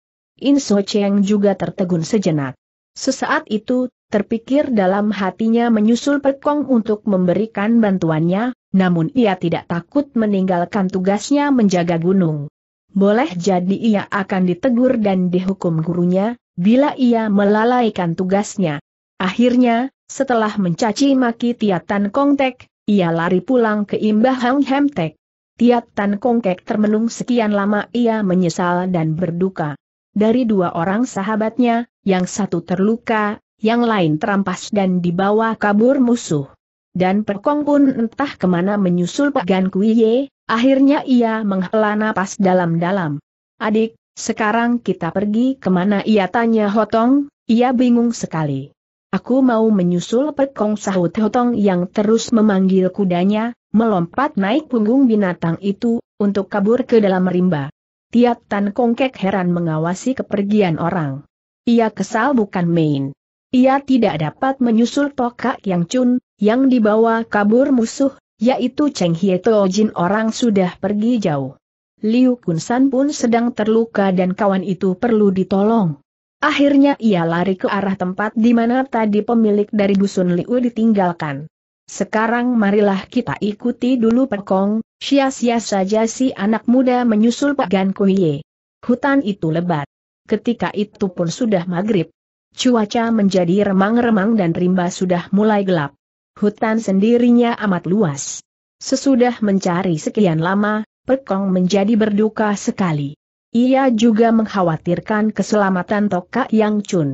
So Cheng juga tertegun sejenak. Sesaat itu, terpikir dalam hatinya menyusul Pekong untuk memberikan bantuannya, namun ia tidak takut meninggalkan tugasnya menjaga gunung boleh jadi ia akan ditegur dan dihukum gurunya, bila ia melalaikan tugasnya. Akhirnya, setelah mencaci maki Tiat Tan Kongtek, ia lari pulang ke Imbah Hang Hemtek. Tiat Tan Tek termenung sekian lama ia menyesal dan berduka. Dari dua orang sahabatnya, yang satu terluka, yang lain terampas dan dibawa kabur musuh. Dan Perkong pun entah kemana menyusul Pak Gan Kuiye, Akhirnya ia menghela napas dalam-dalam. Adik, sekarang kita pergi kemana ia tanya Hotong, ia bingung sekali. Aku mau menyusul pekong sahut Hotong yang terus memanggil kudanya, melompat naik punggung binatang itu, untuk kabur ke dalam rimba. Tiat Tan Kongkek heran mengawasi kepergian orang. Ia kesal bukan main. Ia tidak dapat menyusul tokak yang cun, yang dibawa kabur musuh, yaitu Cheng Hie Tuo Jin orang sudah pergi jauh. Liu Kun San pun sedang terluka dan kawan itu perlu ditolong. Akhirnya ia lari ke arah tempat di mana tadi pemilik dari dusun Liu ditinggalkan. Sekarang marilah kita ikuti dulu Pekong, sia-sia saja si anak muda menyusul Pak Gan Kuiye. Hutan itu lebat. Ketika itu pun sudah maghrib. Cuaca menjadi remang-remang dan rimba sudah mulai gelap. Hutan sendirinya amat luas. Sesudah mencari sekian lama, Pekong menjadi berduka sekali. Ia juga mengkhawatirkan keselamatan Toka Yang Chun.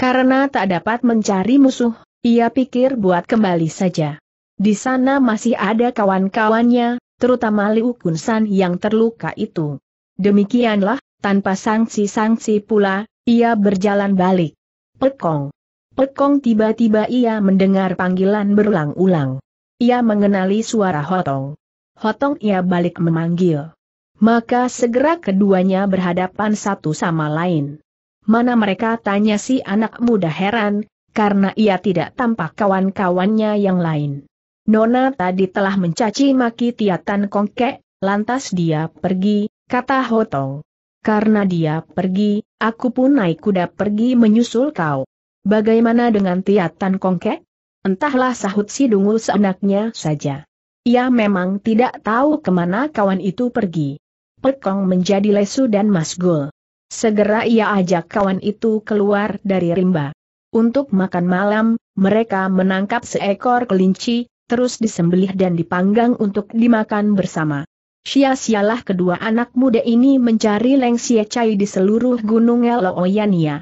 Karena tak dapat mencari musuh, ia pikir buat kembali saja. Di sana masih ada kawan-kawannya, terutama Liu San yang terluka itu. Demikianlah, tanpa sanksi-sanksi pula, ia berjalan balik. Pekong Pekong tiba-tiba ia mendengar panggilan berulang-ulang. Ia mengenali suara Hotong. Hotong ia balik memanggil. Maka segera keduanya berhadapan satu sama lain. Mana mereka tanya si anak muda heran, karena ia tidak tampak kawan-kawannya yang lain. Nona tadi telah mencaci maki Tiatan Kongkek, lantas dia pergi, kata Hotong. Karena dia pergi, aku pun naik kuda pergi menyusul kau. Bagaimana dengan Tiatan Kongke? Entahlah sahut si Dungul seenaknya saja. Ia memang tidak tahu kemana kawan itu pergi. Pekong menjadi lesu dan masgul. Segera ia ajak kawan itu keluar dari rimba. Untuk makan malam, mereka menangkap seekor kelinci, terus disembelih dan dipanggang untuk dimakan bersama. Sia-sialah kedua anak muda ini mencari Leng Siecai di seluruh Gunung Eloyania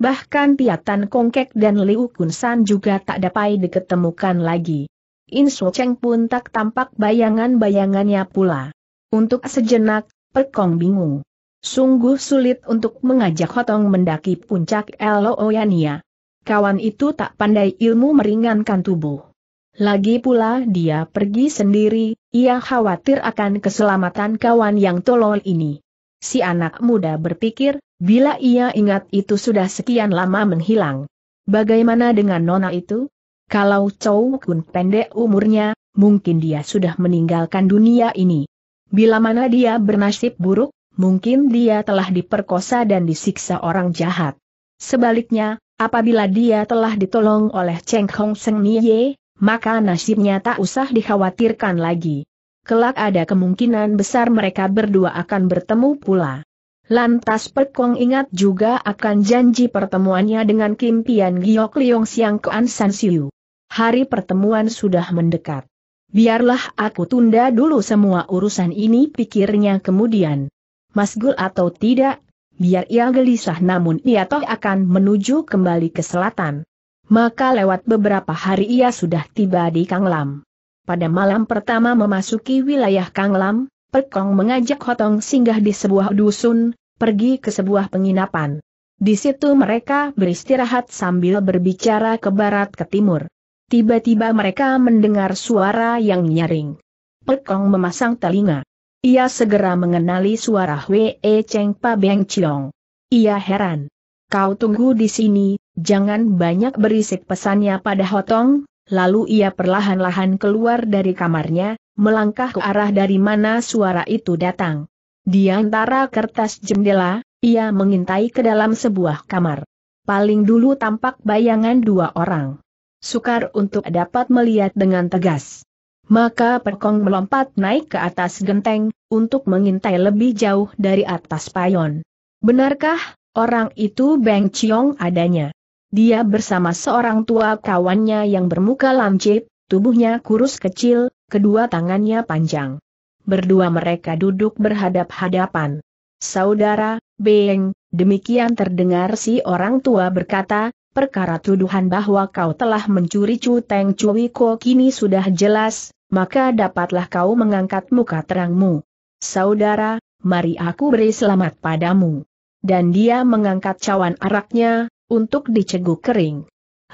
bahkan Piatan Kongkek dan Liu Kunsan juga tak dapat diketemukan lagi. Insu Cheng pun tak tampak bayangan-bayangannya pula. Untuk sejenak, Pekong bingung. Sungguh sulit untuk mengajak Hotong mendaki puncak Oyania. Kawan itu tak pandai ilmu meringankan tubuh. Lagi pula dia pergi sendiri, ia khawatir akan keselamatan kawan yang tolol ini. Si anak muda berpikir, Bila ia ingat itu sudah sekian lama menghilang. Bagaimana dengan nona itu? Kalau Chow Kun pendek umurnya, mungkin dia sudah meninggalkan dunia ini. Bila mana dia bernasib buruk, mungkin dia telah diperkosa dan disiksa orang jahat. Sebaliknya, apabila dia telah ditolong oleh Cheng Hong Seng Nie, maka nasibnya tak usah dikhawatirkan lagi. Kelak ada kemungkinan besar mereka berdua akan bertemu pula. Lantas Pek ingat juga akan janji pertemuannya dengan Kim Pian Giok Liong Siang Kuan San Siu. Hari pertemuan sudah mendekat. Biarlah aku tunda dulu semua urusan ini pikirnya kemudian. Masgul atau tidak, biar ia gelisah namun ia toh akan menuju kembali ke selatan. Maka lewat beberapa hari ia sudah tiba di Kanglam. Pada malam pertama memasuki wilayah Kanglam, Pekong mengajak Hotong singgah di sebuah dusun, pergi ke sebuah penginapan. Di situ mereka beristirahat sambil berbicara ke barat ke timur. Tiba-tiba mereka mendengar suara yang nyaring. Pekong memasang telinga. Ia segera mengenali suara Hwe e Cheng Pa Beng Chiong. Ia heran. Kau tunggu di sini, jangan banyak berisik pesannya pada Hotong, lalu ia perlahan-lahan keluar dari kamarnya, melangkah ke arah dari mana suara itu datang. Di antara kertas jendela, ia mengintai ke dalam sebuah kamar. Paling dulu tampak bayangan dua orang. Sukar untuk dapat melihat dengan tegas. Maka Perkong melompat naik ke atas genteng, untuk mengintai lebih jauh dari atas payon. Benarkah, orang itu Beng Chiong adanya? Dia bersama seorang tua kawannya yang bermuka lancip, tubuhnya kurus kecil, kedua tangannya panjang berdua mereka duduk berhadap-hadapan. Saudara, Beng, demikian terdengar si orang tua berkata, perkara tuduhan bahwa kau telah mencuri Chu Teng Cui Ko kini sudah jelas, maka dapatlah kau mengangkat muka terangmu. Saudara, mari aku beri selamat padamu. Dan dia mengangkat cawan araknya, untuk diceguk kering.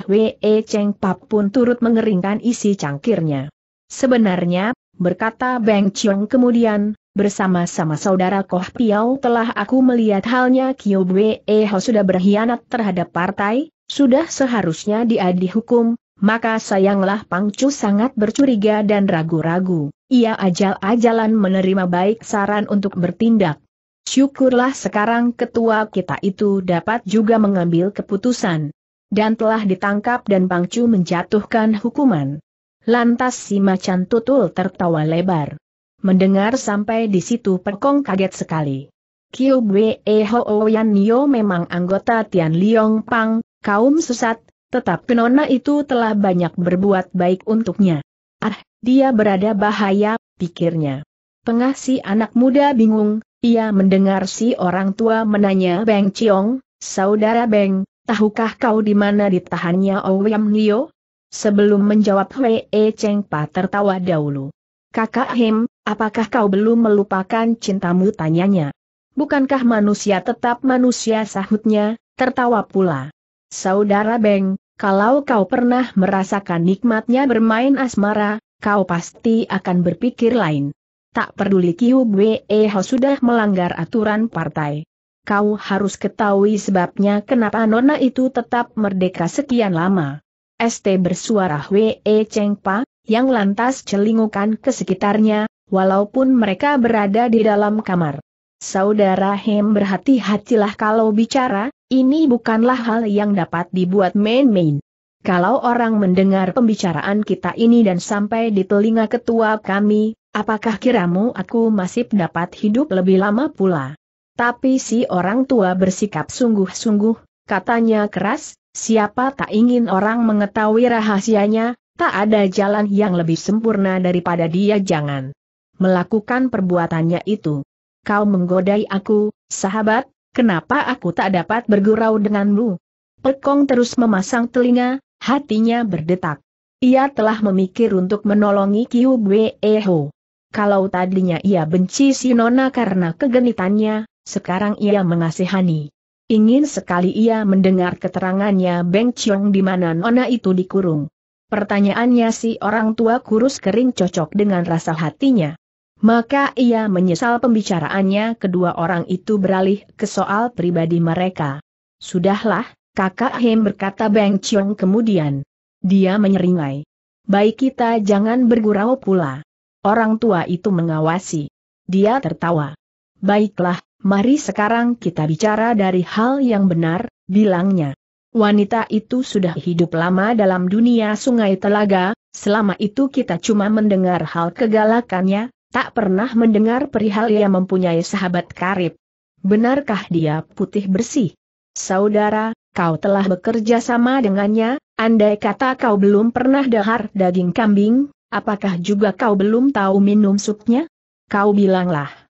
Hwe Cheng Pap pun turut mengeringkan isi cangkirnya. Sebenarnya, berkata Beng Chiong kemudian, bersama-sama saudara Koh Piao telah aku melihat halnya Kyo Bwe Ho sudah berkhianat terhadap partai, sudah seharusnya dia dihukum, maka sayanglah pang Chu sangat bercuriga dan ragu-ragu, ia ajal-ajalan menerima baik saran untuk bertindak. Syukurlah sekarang ketua kita itu dapat juga mengambil keputusan. Dan telah ditangkap dan pang Pangcu menjatuhkan hukuman. Lantas si macan tutul tertawa lebar. Mendengar sampai di situ Perkong kaget sekali. Kiu Bwe e Ho Yan Nio memang anggota Tian Liong Pang, kaum sesat, tetap Kenona itu telah banyak berbuat baik untuknya. Ah, dia berada bahaya, pikirnya. Tengah si anak muda bingung, ia mendengar si orang tua menanya Beng Chiong, saudara Beng, tahukah kau di mana ditahannya Oyam Nio? Sebelum menjawab Hwee Cheng Pa tertawa dahulu. Kakak Hem, apakah kau belum melupakan cintamu tanyanya? Bukankah manusia tetap manusia sahutnya, tertawa pula. Saudara Beng, kalau kau pernah merasakan nikmatnya bermain asmara, kau pasti akan berpikir lain. Tak peduli Kiu Bwe e sudah melanggar aturan partai. Kau harus ketahui sebabnya kenapa nona itu tetap merdeka sekian lama. ST bersuara Hwe Cheng Pa, yang lantas celingukan ke sekitarnya, walaupun mereka berada di dalam kamar. Saudara Hem berhati-hatilah kalau bicara, ini bukanlah hal yang dapat dibuat main-main. Kalau orang mendengar pembicaraan kita ini dan sampai di telinga ketua kami, apakah kiramu aku masih dapat hidup lebih lama pula? Tapi si orang tua bersikap sungguh-sungguh, katanya keras, siapa tak ingin orang mengetahui rahasianya, tak ada jalan yang lebih sempurna daripada dia jangan melakukan perbuatannya itu. Kau menggodai aku, sahabat, kenapa aku tak dapat bergurau denganmu? Pekong terus memasang telinga, hatinya berdetak. Ia telah memikir untuk menolongi Kiu Eho. Kalau tadinya ia benci si Nona karena kegenitannya, sekarang ia mengasihani. Ingin sekali ia mendengar keterangannya Beng Chiong di mana nona itu dikurung. Pertanyaannya si orang tua kurus kering cocok dengan rasa hatinya. Maka ia menyesal pembicaraannya kedua orang itu beralih ke soal pribadi mereka. Sudahlah, kakak Hem berkata Beng Chiong kemudian. Dia menyeringai. Baik kita jangan bergurau pula. Orang tua itu mengawasi. Dia tertawa. Baiklah, mari sekarang kita bicara dari hal yang benar, bilangnya. Wanita itu sudah hidup lama dalam dunia sungai telaga, selama itu kita cuma mendengar hal kegalakannya, tak pernah mendengar perihal ia mempunyai sahabat karib. Benarkah dia putih bersih? Saudara, kau telah bekerja sama dengannya, andai kata kau belum pernah dahar daging kambing, apakah juga kau belum tahu minum supnya? Kau bilanglah.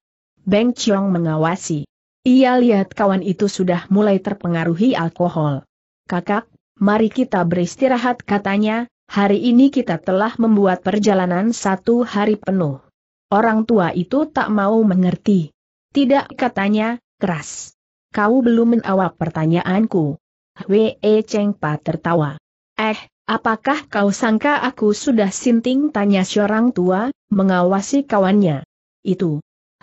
Beng Chiong mengawasi. Ia lihat kawan itu sudah mulai terpengaruhi alkohol. Kakak, mari kita beristirahat katanya, hari ini kita telah membuat perjalanan satu hari penuh. Orang tua itu tak mau mengerti. Tidak katanya, keras. Kau belum menawab pertanyaanku. Hwee Cheng Pa tertawa. Eh, apakah kau sangka aku sudah sinting tanya seorang tua, mengawasi kawannya. Itu.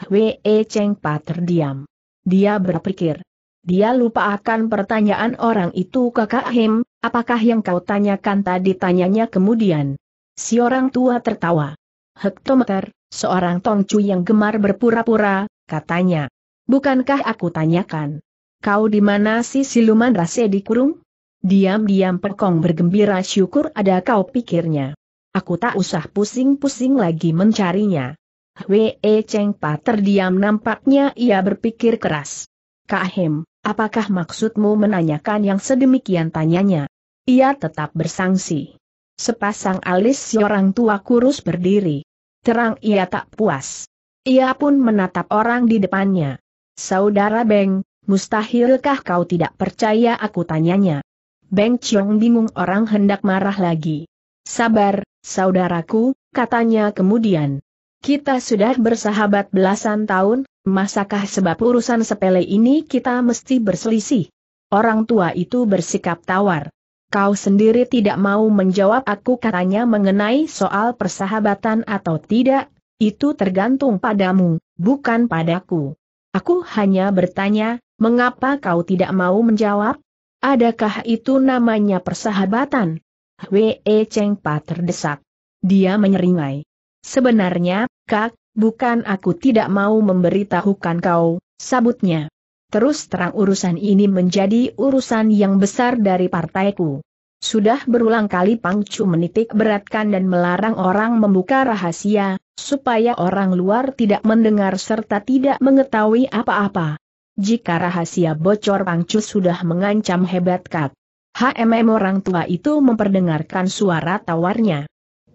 Wei Cheng Pa terdiam. Dia berpikir. Dia lupa akan pertanyaan orang itu kakak Hem, apakah yang kau tanyakan tadi tanyanya kemudian. Si orang tua tertawa. Hektometer, seorang tongcu yang gemar berpura-pura, katanya. Bukankah aku tanyakan? Kau di mana si siluman rase dikurung? Diam-diam pekong bergembira syukur ada kau pikirnya. Aku tak usah pusing-pusing lagi mencarinya. Hwe Cheng Pa terdiam nampaknya ia berpikir keras. Kak Hem, apakah maksudmu menanyakan yang sedemikian tanyanya? Ia tetap bersangsi. Sepasang alis si orang tua kurus berdiri. Terang ia tak puas. Ia pun menatap orang di depannya. Saudara Beng, mustahilkah kau tidak percaya aku tanyanya? Beng Chong bingung orang hendak marah lagi. Sabar, saudaraku, katanya kemudian. Kita sudah bersahabat belasan tahun, masakah sebab urusan sepele ini kita mesti berselisih? Orang tua itu bersikap tawar. Kau sendiri tidak mau menjawab aku katanya mengenai soal persahabatan atau tidak, itu tergantung padamu, bukan padaku. Aku hanya bertanya, mengapa kau tidak mau menjawab? Adakah itu namanya persahabatan? Wee Cheng Pa terdesak. Dia menyeringai. Sebenarnya, Kak, bukan aku tidak mau memberitahukan kau, sabutnya. Terus terang urusan ini menjadi urusan yang besar dari partaiku. Sudah berulang kali Pangcu menitik beratkan dan melarang orang membuka rahasia, supaya orang luar tidak mendengar serta tidak mengetahui apa-apa. Jika rahasia bocor Pangcu sudah mengancam hebat Kak. HMM orang tua itu memperdengarkan suara tawarnya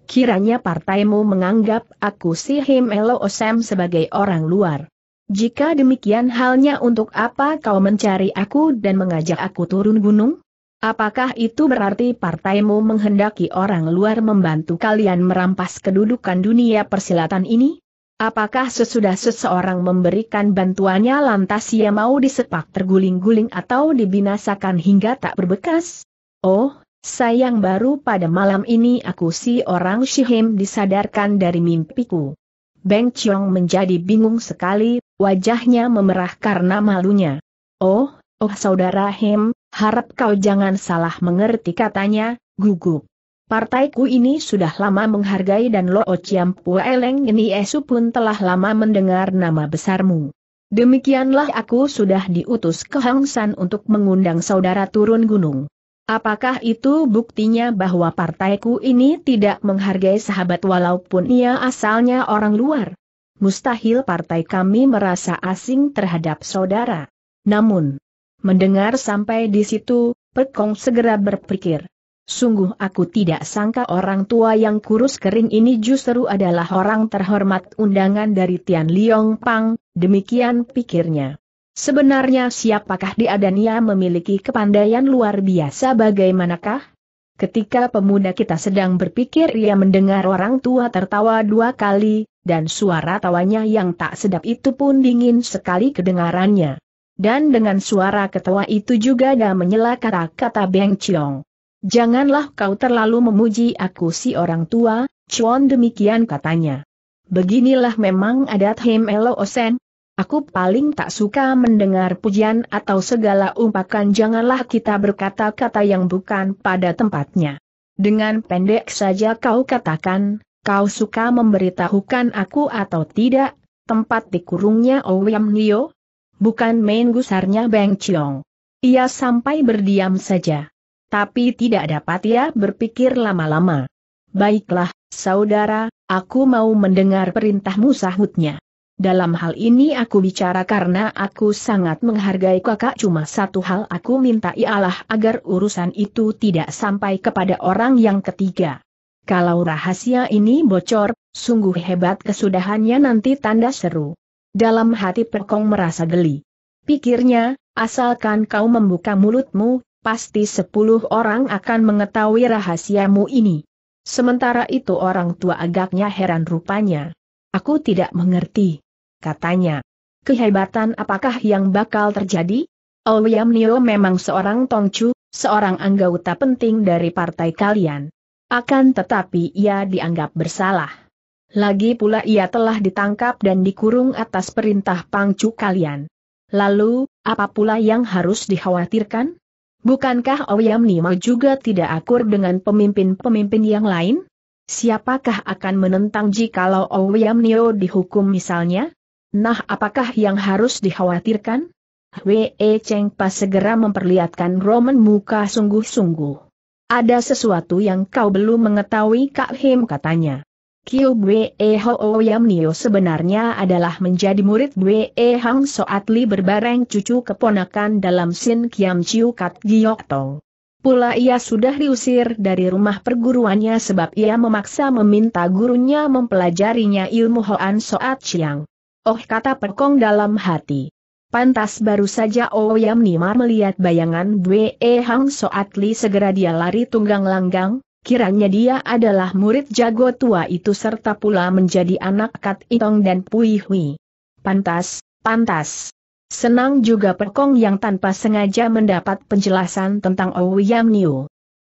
kiranya partaimu menganggap aku si Him Elo Osem sebagai orang luar. Jika demikian halnya untuk apa kau mencari aku dan mengajak aku turun gunung? Apakah itu berarti partaimu menghendaki orang luar membantu kalian merampas kedudukan dunia persilatan ini? Apakah sesudah seseorang memberikan bantuannya lantas ia mau disepak terguling-guling atau dibinasakan hingga tak berbekas? Oh, Sayang baru pada malam ini aku si orang Shihim disadarkan dari mimpiku. Beng Chong menjadi bingung sekali, wajahnya memerah karena malunya. Oh, oh saudara Him, harap kau jangan salah mengerti katanya, gugup. Partaiku ini sudah lama menghargai dan Lo Chiam Pua Eleng ini Esu pun telah lama mendengar nama besarmu. Demikianlah aku sudah diutus ke Hang San untuk mengundang saudara turun gunung. Apakah itu buktinya bahwa partaiku ini tidak menghargai sahabat walaupun ia asalnya orang luar? Mustahil partai kami merasa asing terhadap saudara. Namun, mendengar sampai di situ, Pekong segera berpikir. Sungguh aku tidak sangka orang tua yang kurus kering ini justru adalah orang terhormat undangan dari Tian Liong Pang, demikian pikirnya. Sebenarnya siapakah dia dan ia memiliki kepandaian luar biasa bagaimanakah? Ketika pemuda kita sedang berpikir ia mendengar orang tua tertawa dua kali, dan suara tawanya yang tak sedap itu pun dingin sekali kedengarannya. Dan dengan suara ketawa itu juga gak menyela kata-kata Beng Chiong. Janganlah kau terlalu memuji aku si orang tua, Chuan demikian katanya. Beginilah memang adat Him Elo Osen, Aku paling tak suka mendengar pujian atau segala umpakan janganlah kita berkata-kata yang bukan pada tempatnya. Dengan pendek saja kau katakan, kau suka memberitahukan aku atau tidak, tempat dikurungnya Owiam Nio? Bukan main gusarnya Beng Chiong. Ia sampai berdiam saja. Tapi tidak dapat ia berpikir lama-lama. Baiklah, saudara, aku mau mendengar perintahmu sahutnya. Dalam hal ini aku bicara karena aku sangat menghargai kakak cuma satu hal aku minta ialah agar urusan itu tidak sampai kepada orang yang ketiga. Kalau rahasia ini bocor, sungguh hebat kesudahannya nanti tanda seru. Dalam hati Pekong merasa geli. Pikirnya, asalkan kau membuka mulutmu, pasti sepuluh orang akan mengetahui rahasiamu ini. Sementara itu orang tua agaknya heran rupanya. Aku tidak mengerti katanya. Kehebatan apakah yang bakal terjadi? Oh, Yam Nio memang seorang tongcu, seorang anggota penting dari partai kalian. Akan tetapi ia dianggap bersalah. Lagi pula ia telah ditangkap dan dikurung atas perintah pangcu kalian. Lalu, apa pula yang harus dikhawatirkan? Bukankah Ouyam oh, Nio juga tidak akur dengan pemimpin-pemimpin yang lain? Siapakah akan menentang jikalau Ouyam oh, Nio dihukum misalnya? Nah apakah yang harus dikhawatirkan? Wei Cheng Pas segera memperlihatkan Roman muka sungguh-sungguh. Ada sesuatu yang kau belum mengetahui Kak Him katanya. Kiu Wei Ho Yam Nio sebenarnya adalah menjadi murid Wei Hang Soat Li berbareng cucu keponakan dalam Sin Kiam Chiu Kat Giyok Tong. Pula ia sudah diusir dari rumah perguruannya sebab ia memaksa meminta gurunya mempelajarinya ilmu Hoan Soat Chiang. Oh kata Perkong dalam hati. Pantas baru saja Oyam oh Nimar melihat bayangan Bwe e Hang Soat Li segera dia lari tunggang langgang, kiranya dia adalah murid jago tua itu serta pula menjadi anak Kat Itong dan Pui Hui. Pantas, pantas. Senang juga Perkong yang tanpa sengaja mendapat penjelasan tentang Oyam oh Niu.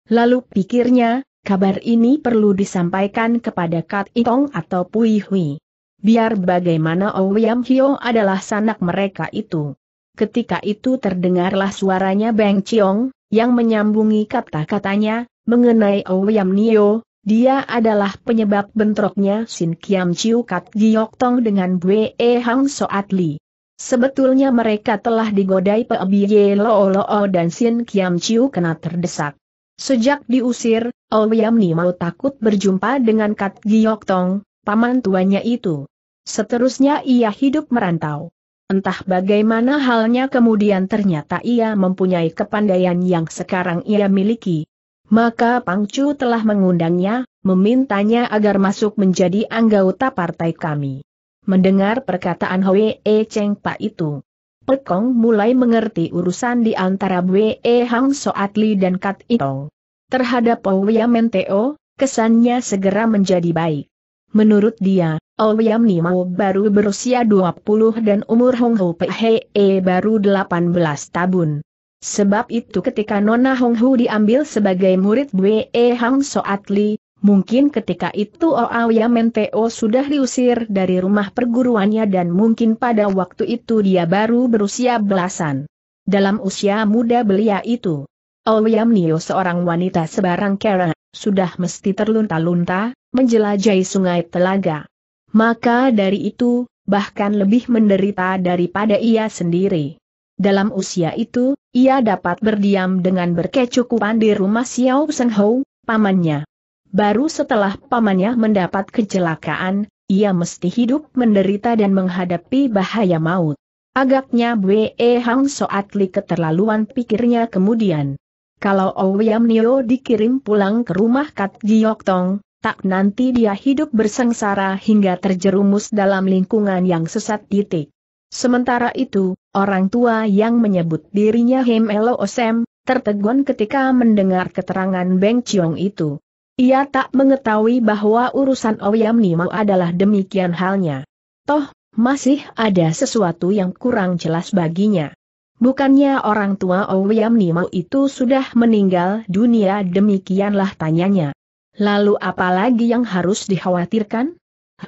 Lalu pikirnya, kabar ini perlu disampaikan kepada Kat Itong atau Pui Hui biar bagaimana Ouyam oh Kyo adalah sanak mereka itu. Ketika itu terdengarlah suaranya Beng Chiong, yang menyambungi kata-katanya, mengenai Ouyam oh Nio, dia adalah penyebab bentroknya Sin Kiam Chiu Kat Giok Tong dengan Bwe e Hang Soat Li. Sebetulnya mereka telah digodai Pe Biye Loo O dan Sin Kiam Chiu kena terdesak. Sejak diusir, Ouyam oh Nio takut berjumpa dengan Kat Giok Tong, paman tuanya itu. Seterusnya ia hidup merantau. Entah bagaimana halnya kemudian ternyata ia mempunyai kepandaian yang sekarang ia miliki. Maka Pangcu telah mengundangnya, memintanya agar masuk menjadi anggota partai kami. Mendengar perkataan Hwe e Cheng Pak itu, Pekong mulai mengerti urusan di antara Bwe e Hang Soat dan Kat Itong. Terhadap Owiya Menteo, kesannya segera menjadi baik. Menurut dia, Ouyam oh Nimo baru berusia 20 dan umur Hong Ho Pehee baru 18 tahun. Sebab itu ketika Nona Hong Hu diambil sebagai murid Bwe e Hang Soat Li, mungkin ketika itu Ouyam oh Menteo sudah diusir dari rumah perguruannya dan mungkin pada waktu itu dia baru berusia belasan. Dalam usia muda belia itu, Ouyam oh Nio seorang wanita sebarang kera, sudah mesti terlunta-lunta, menjelajahi sungai telaga maka dari itu, bahkan lebih menderita daripada ia sendiri. Dalam usia itu, ia dapat berdiam dengan berkecukupan di rumah Xiao Seng Hou, pamannya. Baru setelah pamannya mendapat kecelakaan, ia mesti hidup menderita dan menghadapi bahaya maut. Agaknya Bwe Hang Soat keterlaluan pikirnya kemudian. Kalau Ouyam Nio dikirim pulang ke rumah Kat Giok Tong, tak nanti dia hidup bersengsara hingga terjerumus dalam lingkungan yang sesat titik. Sementara itu, orang tua yang menyebut dirinya Hem Elo Osem, tertegun ketika mendengar keterangan Beng Chiong itu. Ia tak mengetahui bahwa urusan Oyam oh Nima adalah demikian halnya. Toh, masih ada sesuatu yang kurang jelas baginya. Bukannya orang tua Owyam oh Nimo itu sudah meninggal dunia demikianlah tanyanya. Lalu apa lagi yang harus dikhawatirkan?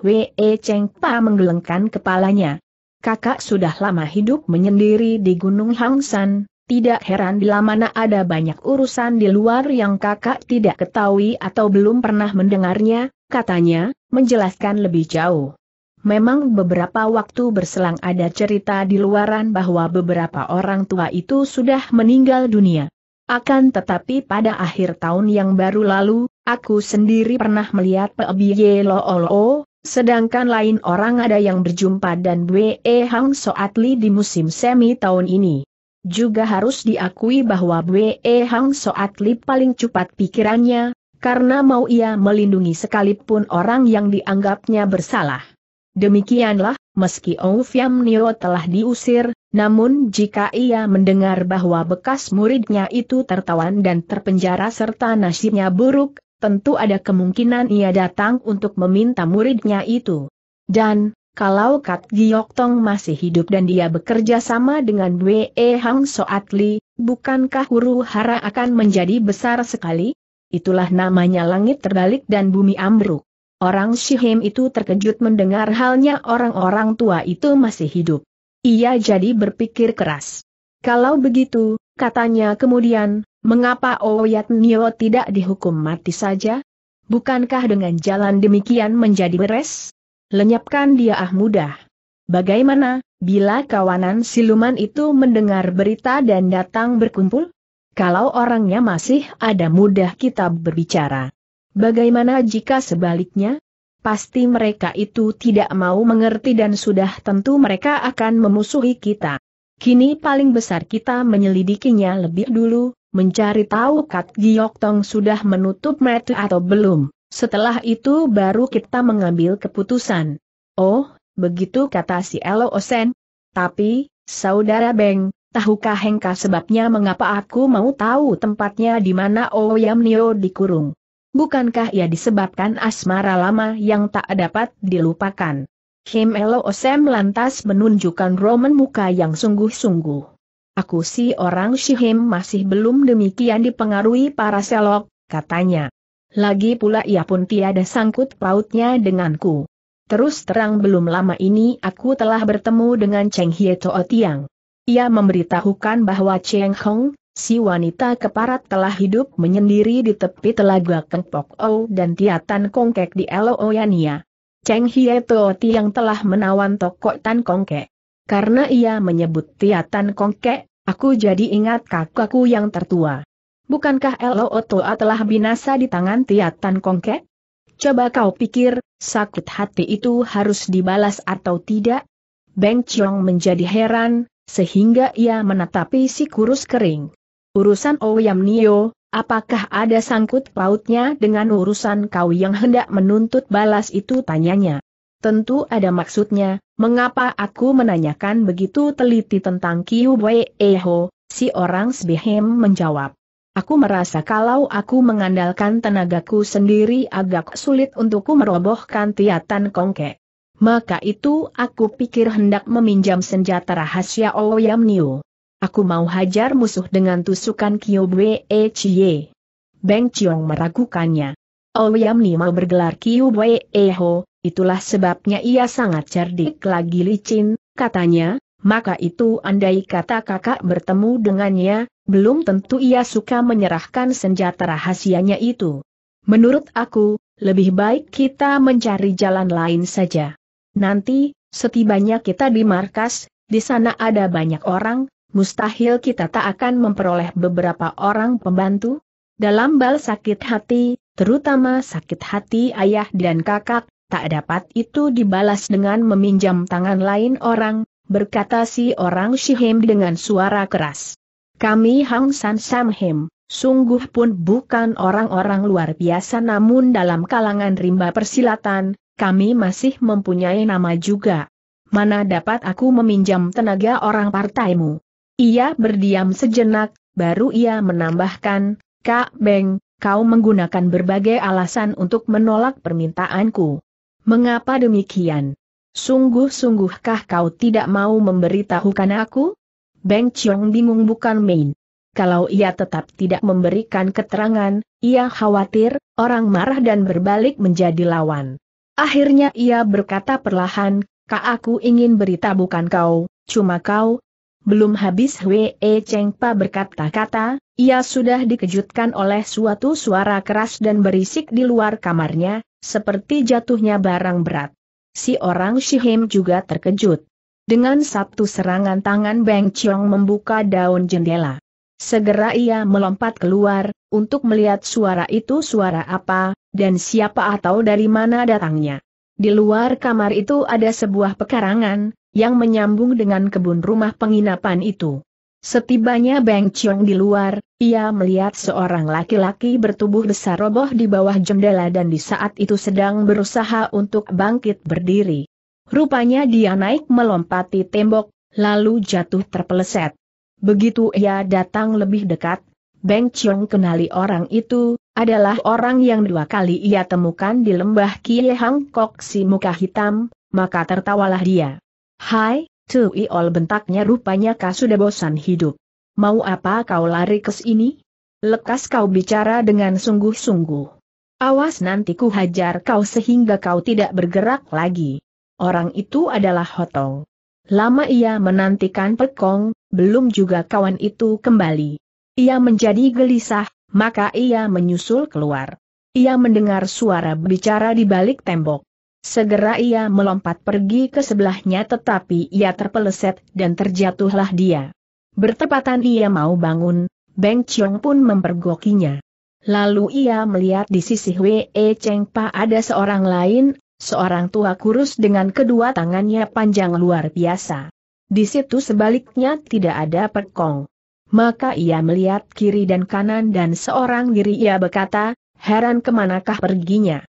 Wee Cheng Pa menggelengkan kepalanya. Kakak sudah lama hidup menyendiri di Gunung Hangsan, tidak heran bila mana ada banyak urusan di luar yang kakak tidak ketahui atau belum pernah mendengarnya, katanya, menjelaskan lebih jauh. Memang beberapa waktu berselang ada cerita di luaran bahwa beberapa orang tua itu sudah meninggal dunia. Akan tetapi pada akhir tahun yang baru lalu, aku sendiri pernah melihat Pebiye Loolo, sedangkan lain orang ada yang berjumpa dan Bwe e Hang Soatli di musim semi tahun ini. Juga harus diakui bahwa Bwe e Hang Soatli paling cepat pikirannya, karena mau ia melindungi sekalipun orang yang dianggapnya bersalah. Demikianlah, meski Ouf Yam Nio telah diusir, namun jika ia mendengar bahwa bekas muridnya itu tertawan dan terpenjara serta nasibnya buruk, tentu ada kemungkinan ia datang untuk meminta muridnya itu. Dan, kalau Kat Giok Tong masih hidup dan dia bekerja sama dengan Wee Hang Soat Li, bukankah huru hara akan menjadi besar sekali? Itulah namanya langit terbalik dan bumi ambruk. Orang Shihim itu terkejut mendengar halnya orang-orang tua itu masih hidup. Ia jadi berpikir keras. Kalau begitu, katanya kemudian, mengapa Oyat Nio tidak dihukum mati saja? Bukankah dengan jalan demikian menjadi beres? Lenyapkan dia ah mudah. Bagaimana, bila kawanan siluman itu mendengar berita dan datang berkumpul? Kalau orangnya masih ada mudah kita berbicara. Bagaimana jika sebaliknya? pasti mereka itu tidak mau mengerti dan sudah tentu mereka akan memusuhi kita. Kini paling besar kita menyelidikinya lebih dulu, mencari tahu Kat Giok Tong sudah menutup mata atau belum. Setelah itu baru kita mengambil keputusan. Oh, begitu kata si Elo Osen. Tapi, saudara Beng, tahukah Hengka sebabnya mengapa aku mau tahu tempatnya di mana Oyam Nio dikurung? Bukankah ia disebabkan asmara lama yang tak dapat dilupakan? Kim Elo Osem lantas menunjukkan Roman muka yang sungguh-sungguh. Aku si orang Shihim masih belum demikian dipengaruhi para selok, katanya. Lagi pula ia pun tiada sangkut pautnya denganku. Terus terang belum lama ini aku telah bertemu dengan Cheng Hie To'o Tiang. Ia memberitahukan bahwa Cheng Hong, si wanita keparat telah hidup menyendiri di tepi telaga Kengpok O dan Tiatan Kongkek di Oyania. Cheng Hie To Tiang telah menawan tokok Tan Kongkek. Karena ia menyebut Tiatan Kongkek, aku jadi ingat kakakku yang tertua. Bukankah Eloo Toa telah binasa di tangan Tiatan Kongkek? Coba kau pikir, sakit hati itu harus dibalas atau tidak? Beng Chong menjadi heran, sehingga ia menatapi si kurus kering urusan Ouyam Nio, apakah ada sangkut pautnya dengan urusan kau yang hendak menuntut balas itu tanyanya. Tentu ada maksudnya, mengapa aku menanyakan begitu teliti tentang Kiu Wei Eho, si orang sebehem? menjawab. Aku merasa kalau aku mengandalkan tenagaku sendiri agak sulit untukku merobohkan tiatan kongke. Maka itu aku pikir hendak meminjam senjata rahasia Ouyam Nio. Aku mau hajar musuh dengan tusukan Kiobwe E Chie. Beng Chiong meragukannya. Ouyam oh, mau bergelar Kiobwe E Ho, itulah sebabnya ia sangat cerdik lagi licin, katanya, maka itu andai kata kakak bertemu dengannya, belum tentu ia suka menyerahkan senjata rahasianya itu. Menurut aku, lebih baik kita mencari jalan lain saja. Nanti, setibanya kita di markas, di sana ada banyak orang, mustahil kita tak akan memperoleh beberapa orang pembantu? Dalam bal sakit hati, terutama sakit hati ayah dan kakak, tak dapat itu dibalas dengan meminjam tangan lain orang, berkata si orang Shihim dengan suara keras. Kami Hang San Samhim, sungguh pun bukan orang-orang luar biasa namun dalam kalangan rimba persilatan, kami masih mempunyai nama juga. Mana dapat aku meminjam tenaga orang partaimu? Ia berdiam sejenak, baru ia menambahkan, Kak Beng, kau menggunakan berbagai alasan untuk menolak permintaanku. Mengapa demikian? Sungguh-sungguhkah kau tidak mau memberitahukan aku? Beng Chong bingung bukan main. Kalau ia tetap tidak memberikan keterangan, ia khawatir, orang marah dan berbalik menjadi lawan. Akhirnya ia berkata perlahan, Kak aku ingin berita bukan kau, cuma kau, belum habis Hwee Cheng Pa berkata-kata, ia sudah dikejutkan oleh suatu suara keras dan berisik di luar kamarnya, seperti jatuhnya barang berat. Si orang Shihim juga terkejut. Dengan satu serangan tangan Beng Chiong membuka daun jendela. Segera ia melompat keluar, untuk melihat suara itu suara apa, dan siapa atau dari mana datangnya. Di luar kamar itu ada sebuah pekarangan, yang menyambung dengan kebun rumah penginapan itu. Setibanya Beng Chiong di luar, ia melihat seorang laki-laki bertubuh besar roboh di bawah jendela dan di saat itu sedang berusaha untuk bangkit berdiri. Rupanya dia naik melompati tembok, lalu jatuh terpeleset. Begitu ia datang lebih dekat, Beng Chiong kenali orang itu, adalah orang yang dua kali ia temukan di lembah Kie Hang Kok si muka hitam, maka tertawalah dia. Hai, Tui Ol bentaknya rupanya kau sudah bosan hidup. Mau apa kau lari ke sini? Lekas kau bicara dengan sungguh-sungguh. Awas nanti ku hajar kau sehingga kau tidak bergerak lagi. Orang itu adalah Hotong. Lama ia menantikan Pekong, belum juga kawan itu kembali. Ia menjadi gelisah, maka ia menyusul keluar. Ia mendengar suara bicara di balik tembok. Segera ia melompat pergi ke sebelahnya tetapi ia terpeleset dan terjatuhlah dia. Bertepatan ia mau bangun, Beng Chong pun mempergokinya. Lalu ia melihat di sisi Wei e Cheng Pa ada seorang lain, seorang tua kurus dengan kedua tangannya panjang luar biasa. Di situ sebaliknya tidak ada perkong. Maka ia melihat kiri dan kanan dan seorang diri ia berkata, heran kemanakah perginya.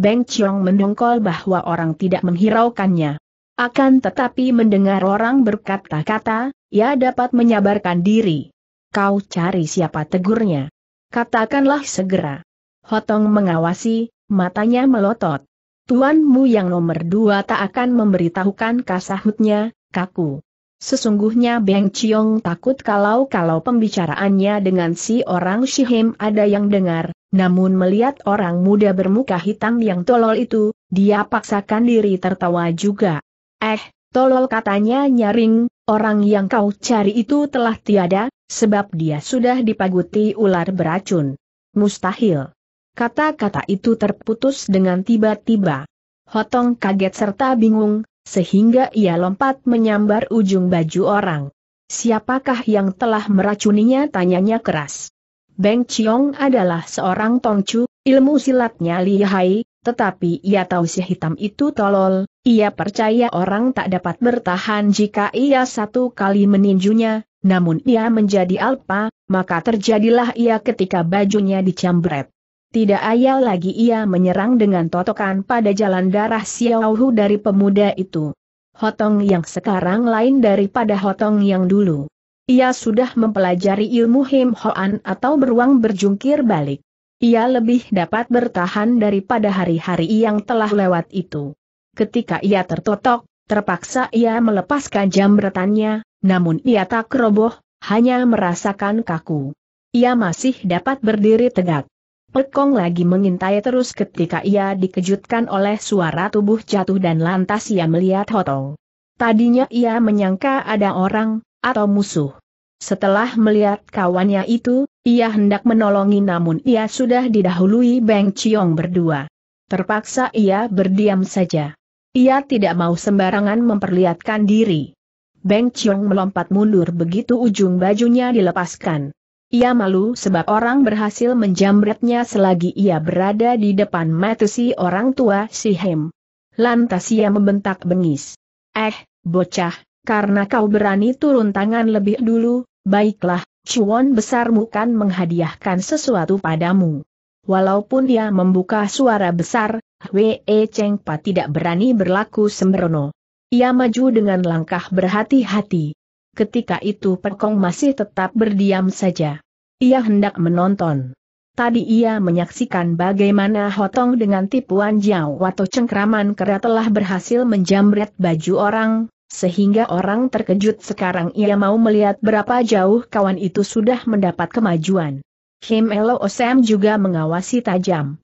Beng Chiong mendongkol bahwa orang tidak menghiraukannya. Akan tetapi mendengar orang berkata-kata, ia dapat menyabarkan diri. Kau cari siapa tegurnya. Katakanlah segera. Hotong mengawasi, matanya melotot. Tuanmu yang nomor dua tak akan memberitahukan kasahutnya, kaku. Sesungguhnya Beng Chiong takut kalau-kalau pembicaraannya dengan si orang Shihim ada yang dengar, namun melihat orang muda bermuka hitam yang tolol itu, dia paksakan diri tertawa juga. Eh, tolol katanya nyaring, orang yang kau cari itu telah tiada, sebab dia sudah dipaguti ular beracun. Mustahil. Kata-kata itu terputus dengan tiba-tiba. Hotong kaget serta bingung, sehingga ia lompat menyambar ujung baju orang. Siapakah yang telah meracuninya tanyanya keras. Beng Chiong adalah seorang tongcu, ilmu silatnya lihai, tetapi ia tahu si hitam itu tolol, ia percaya orang tak dapat bertahan jika ia satu kali meninjunya, namun ia menjadi alpa, maka terjadilah ia ketika bajunya dicambret. Tidak ayal lagi ia menyerang dengan totokan pada jalan darah Xiaohu dari pemuda itu. Hotong yang sekarang lain daripada Hotong yang dulu. Ia sudah mempelajari ilmu Him Hoan atau beruang berjungkir balik. Ia lebih dapat bertahan daripada hari-hari yang telah lewat itu. Ketika ia tertotok, terpaksa ia melepaskan jambretannya, namun ia tak roboh, hanya merasakan kaku. Ia masih dapat berdiri tegak. Pekong lagi mengintai terus ketika ia dikejutkan oleh suara tubuh jatuh dan lantas ia melihat Hotong. Tadinya ia menyangka ada orang, atau musuh. Setelah melihat kawannya itu, ia hendak menolongi namun ia sudah didahului Beng Chiong berdua. Terpaksa ia berdiam saja. Ia tidak mau sembarangan memperlihatkan diri. Beng Chiong melompat mundur begitu ujung bajunya dilepaskan. Ia malu sebab orang berhasil menjamretnya selagi ia berada di depan mata si orang tua si Hem. Lantas ia membentak bengis. Eh, bocah, karena kau berani turun tangan lebih dulu, baiklah, cuan besarmu kan menghadiahkan sesuatu padamu. Walaupun ia membuka suara besar, Wee Cheng Pa tidak berani berlaku sembrono. Ia maju dengan langkah berhati-hati ketika itu Pekong masih tetap berdiam saja. Ia hendak menonton. Tadi ia menyaksikan bagaimana Hotong dengan tipuan jauh atau cengkraman kera telah berhasil menjamret baju orang, sehingga orang terkejut sekarang ia mau melihat berapa jauh kawan itu sudah mendapat kemajuan. Kim Elo Osem juga mengawasi tajam.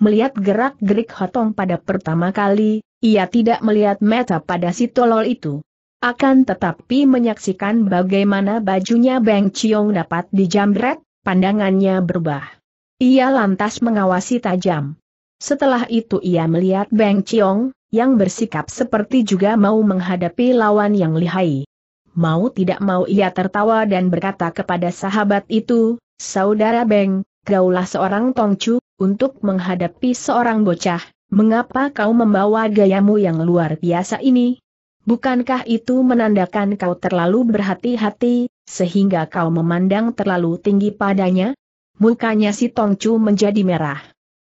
Melihat gerak-gerik Hotong pada pertama kali, ia tidak melihat meta pada si tolol itu. Akan tetapi menyaksikan bagaimana bajunya Beng Chiong dapat dijamret, pandangannya berubah. Ia lantas mengawasi tajam. Setelah itu ia melihat Beng Chiong, yang bersikap seperti juga mau menghadapi lawan yang lihai. Mau tidak mau ia tertawa dan berkata kepada sahabat itu, Saudara Beng, gaulah seorang tongcu, untuk menghadapi seorang bocah, mengapa kau membawa gayamu yang luar biasa ini? Bukankah itu menandakan kau terlalu berhati-hati, sehingga kau memandang terlalu tinggi padanya? Mukanya si Tongcu menjadi merah.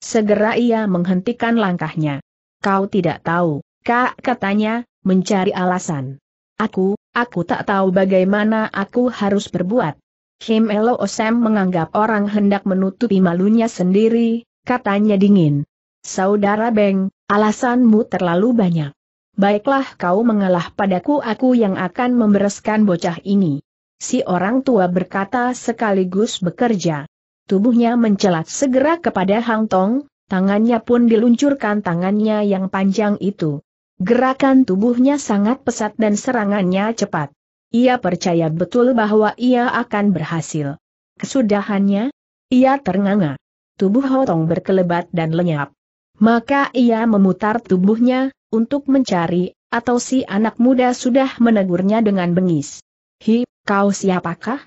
Segera ia menghentikan langkahnya. Kau tidak tahu, kak katanya, mencari alasan. Aku, aku tak tahu bagaimana aku harus berbuat. Kim Elo Osem menganggap orang hendak menutupi malunya sendiri, katanya dingin. Saudara Beng, alasanmu terlalu banyak baiklah kau mengalah padaku aku yang akan membereskan bocah ini. Si orang tua berkata sekaligus bekerja. Tubuhnya mencelat segera kepada Hang Tong, tangannya pun diluncurkan tangannya yang panjang itu. Gerakan tubuhnya sangat pesat dan serangannya cepat. Ia percaya betul bahwa ia akan berhasil. Kesudahannya, ia ternganga. Tubuh Hotong berkelebat dan lenyap. Maka ia memutar tubuhnya, untuk mencari, atau si anak muda sudah menegurnya dengan bengis. Hi, kau siapakah?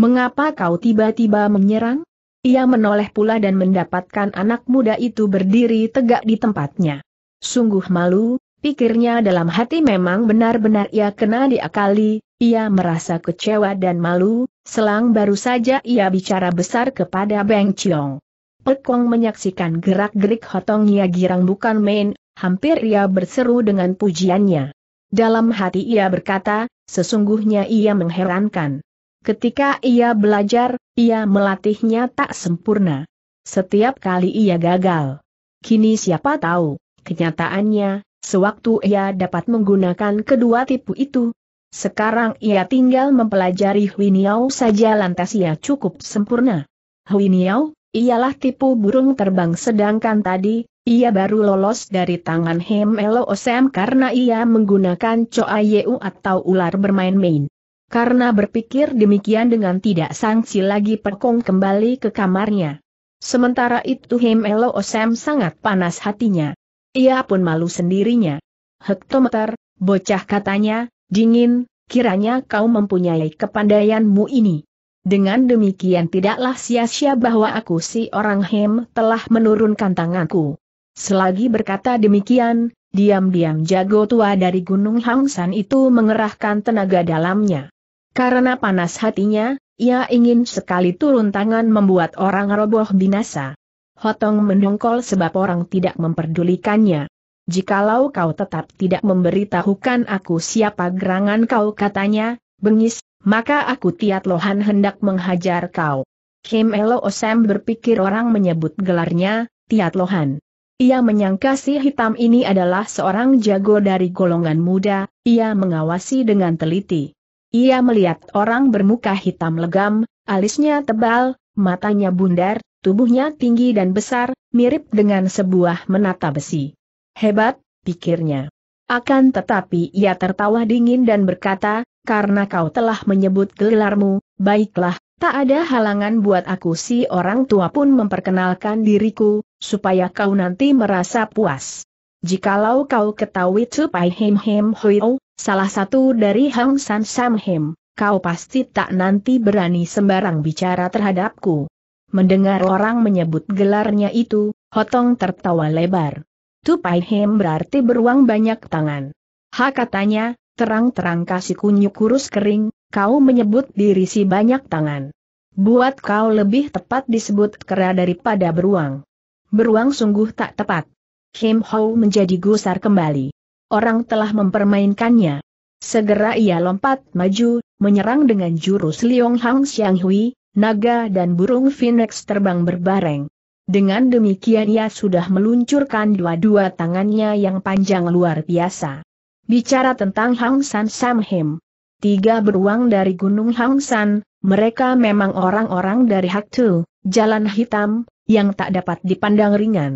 Mengapa kau tiba-tiba menyerang? Ia menoleh pula dan mendapatkan anak muda itu berdiri tegak di tempatnya. Sungguh malu, pikirnya dalam hati memang benar-benar ia kena diakali, ia merasa kecewa dan malu, selang baru saja ia bicara besar kepada Beng Chiong. Pekong menyaksikan gerak-gerik Hotong Ia Girang bukan main, hampir ia berseru dengan pujiannya. Dalam hati ia berkata, sesungguhnya ia mengherankan. Ketika ia belajar, ia melatihnya tak sempurna. Setiap kali ia gagal. Kini siapa tahu, kenyataannya, sewaktu ia dapat menggunakan kedua tipu itu, sekarang ia tinggal mempelajari Huiniao saja lantas ia cukup sempurna. Huiniao, ialah tipu burung terbang sedangkan tadi, ia baru lolos dari tangan Elo Osem karena ia menggunakan Choa Yeu atau ular bermain-main. Karena berpikir demikian dengan tidak sangsi lagi Perkong kembali ke kamarnya. Sementara itu Elo Osem sangat panas hatinya. Ia pun malu sendirinya. Hektometer, bocah katanya, dingin, kiranya kau mempunyai kepandaianmu ini. Dengan demikian tidaklah sia-sia bahwa aku si orang Hem telah menurunkan tanganku. Selagi berkata demikian, diam-diam jago tua dari Gunung Hangsan itu mengerahkan tenaga dalamnya. Karena panas hatinya, ia ingin sekali turun tangan membuat orang roboh binasa. Hotong mendongkol sebab orang tidak memperdulikannya. Jikalau kau tetap tidak memberitahukan aku siapa gerangan kau katanya, bengis, maka aku tiat lohan hendak menghajar kau. Kim Elo Osem berpikir orang menyebut gelarnya, tiat lohan. Ia menyangka si hitam ini adalah seorang jago dari golongan muda, ia mengawasi dengan teliti. Ia melihat orang bermuka hitam legam, alisnya tebal, matanya bundar, tubuhnya tinggi dan besar, mirip dengan sebuah menata besi. Hebat, pikirnya. Akan tetapi ia tertawa dingin dan berkata, karena kau telah menyebut gelarmu, baiklah, tak ada halangan buat aku si orang tua pun memperkenalkan diriku, supaya kau nanti merasa puas. Jikalau kau ketahui Cupai Hem Hem O, salah satu dari Hang San Sam Hem, kau pasti tak nanti berani sembarang bicara terhadapku. Mendengar orang menyebut gelarnya itu, Hotong tertawa lebar. Tupai Hem berarti beruang banyak tangan. Ha katanya, terang-terang kasih kunyuk kurus kering, kau menyebut diri si banyak tangan. Buat kau lebih tepat disebut kera daripada beruang. Beruang sungguh tak tepat. Kim Ho menjadi gusar kembali. Orang telah mempermainkannya. Segera ia lompat maju, menyerang dengan jurus Liong Hang Xiang Hui, naga dan burung Phoenix terbang berbareng. Dengan demikian ia sudah meluncurkan dua-dua tangannya yang panjang luar biasa. Bicara tentang Hang San Sam Him. Tiga beruang dari Gunung Hang San, mereka memang orang-orang dari hak tu, Jalan Hitam, yang tak dapat dipandang ringan.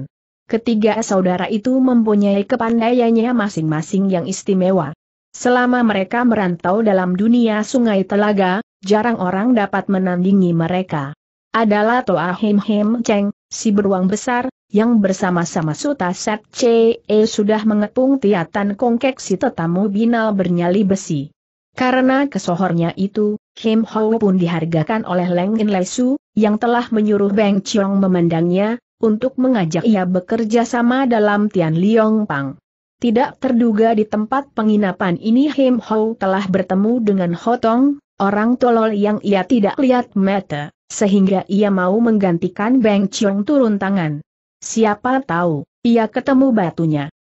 Ketiga saudara itu mempunyai kepandaiannya masing-masing yang istimewa. Selama mereka merantau dalam dunia sungai telaga, jarang orang dapat menandingi mereka. Adalah Toa Him Him Cheng, si beruang besar, yang bersama-sama Suta Set Che sudah mengepung tiatan kongkek si tetamu binal bernyali besi. Karena kesohornya itu, Kim Ho pun dihargakan oleh Leng In Su, yang telah menyuruh Beng Chiong memandangnya, untuk mengajak ia bekerja sama dalam Tian Liong Pang. Tidak terduga di tempat penginapan ini Kim Ho telah bertemu dengan Hotong, orang tolol yang ia tidak lihat mata, sehingga ia mau menggantikan Beng Chiong turun tangan. Siapa tahu, ia ketemu batunya.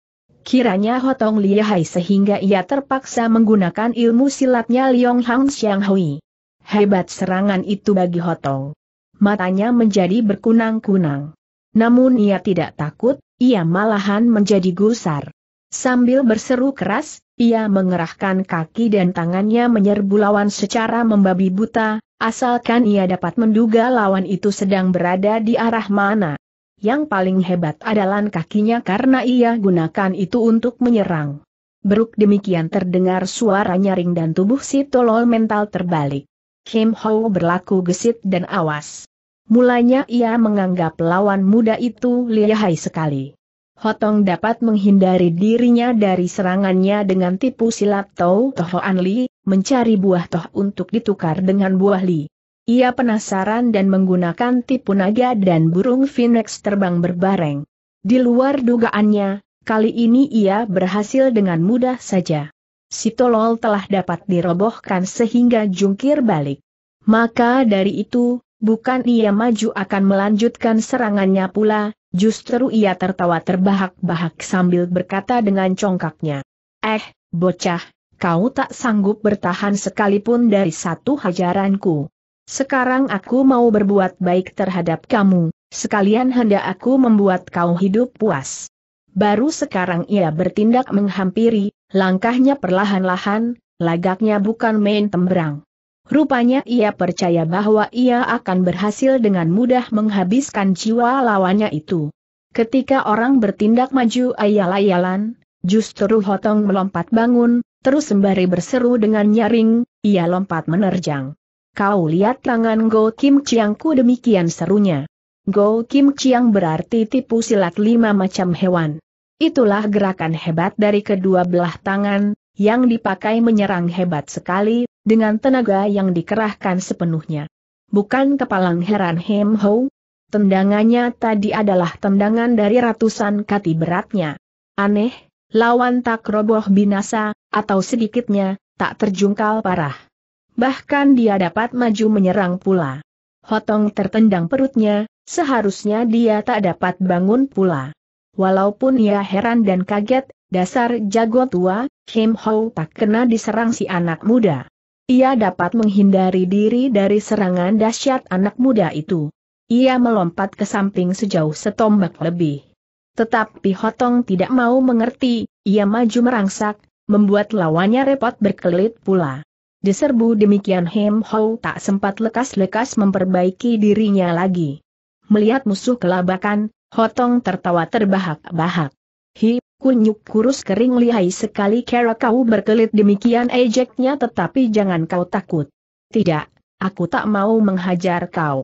Kiranya Hotong liyahai sehingga ia terpaksa menggunakan ilmu silatnya Liong Hang Xiang Hui. Hebat serangan itu bagi Hotong. Matanya menjadi berkunang-kunang. Namun ia tidak takut, ia malahan menjadi gusar. Sambil berseru keras, ia mengerahkan kaki dan tangannya menyerbu lawan secara membabi buta, asalkan ia dapat menduga lawan itu sedang berada di arah mana. Yang paling hebat adalah kakinya karena ia gunakan itu untuk menyerang. Beruk demikian terdengar suara nyaring dan tubuh si tolol mental terbalik. Kim Ho berlaku gesit dan awas. Mulanya ia menganggap lawan muda itu lihai sekali. Hotong dapat menghindari dirinya dari serangannya dengan tipu silat Tau An Li, mencari buah toh untuk ditukar dengan buah Li. Ia penasaran dan menggunakan tipu naga dan burung Phoenix terbang berbareng. Di luar dugaannya, kali ini ia berhasil dengan mudah saja. Si Tolol telah dapat dirobohkan sehingga jungkir balik. Maka dari itu, bukan ia maju akan melanjutkan serangannya pula, justru ia tertawa terbahak-bahak sambil berkata dengan congkaknya. Eh, bocah, kau tak sanggup bertahan sekalipun dari satu hajaranku. Sekarang aku mau berbuat baik terhadap kamu, sekalian hendak aku membuat kau hidup puas. Baru sekarang ia bertindak menghampiri, langkahnya perlahan-lahan, lagaknya bukan main tembrang. Rupanya ia percaya bahwa ia akan berhasil dengan mudah menghabiskan jiwa lawannya itu. Ketika orang bertindak maju ayal-ayalan, justru Hotong melompat bangun, terus sembari berseru dengan nyaring, ia lompat menerjang. Kau lihat tangan Go Kim Chiangku demikian serunya. Go Kim Chiang berarti tipu silat lima macam hewan. Itulah gerakan hebat dari kedua belah tangan, yang dipakai menyerang hebat sekali, dengan tenaga yang dikerahkan sepenuhnya. Bukan kepalang heran Hem Ho, tendangannya tadi adalah tendangan dari ratusan kati beratnya. Aneh, lawan tak roboh binasa, atau sedikitnya, tak terjungkal parah bahkan dia dapat maju menyerang pula. Hotong tertendang perutnya, seharusnya dia tak dapat bangun pula. Walaupun ia heran dan kaget, dasar jago tua, Kim Ho tak kena diserang si anak muda. Ia dapat menghindari diri dari serangan dahsyat anak muda itu. Ia melompat ke samping sejauh setombak lebih. Tetapi Hotong tidak mau mengerti, ia maju merangsak, membuat lawannya repot berkelit pula. Diserbu demikian Hem Hou tak sempat lekas-lekas memperbaiki dirinya lagi. Melihat musuh kelabakan, Hotong tertawa terbahak-bahak. Hi, kunyuk kurus kering lihai sekali kera kau berkelit demikian ejeknya tetapi jangan kau takut. Tidak, aku tak mau menghajar kau.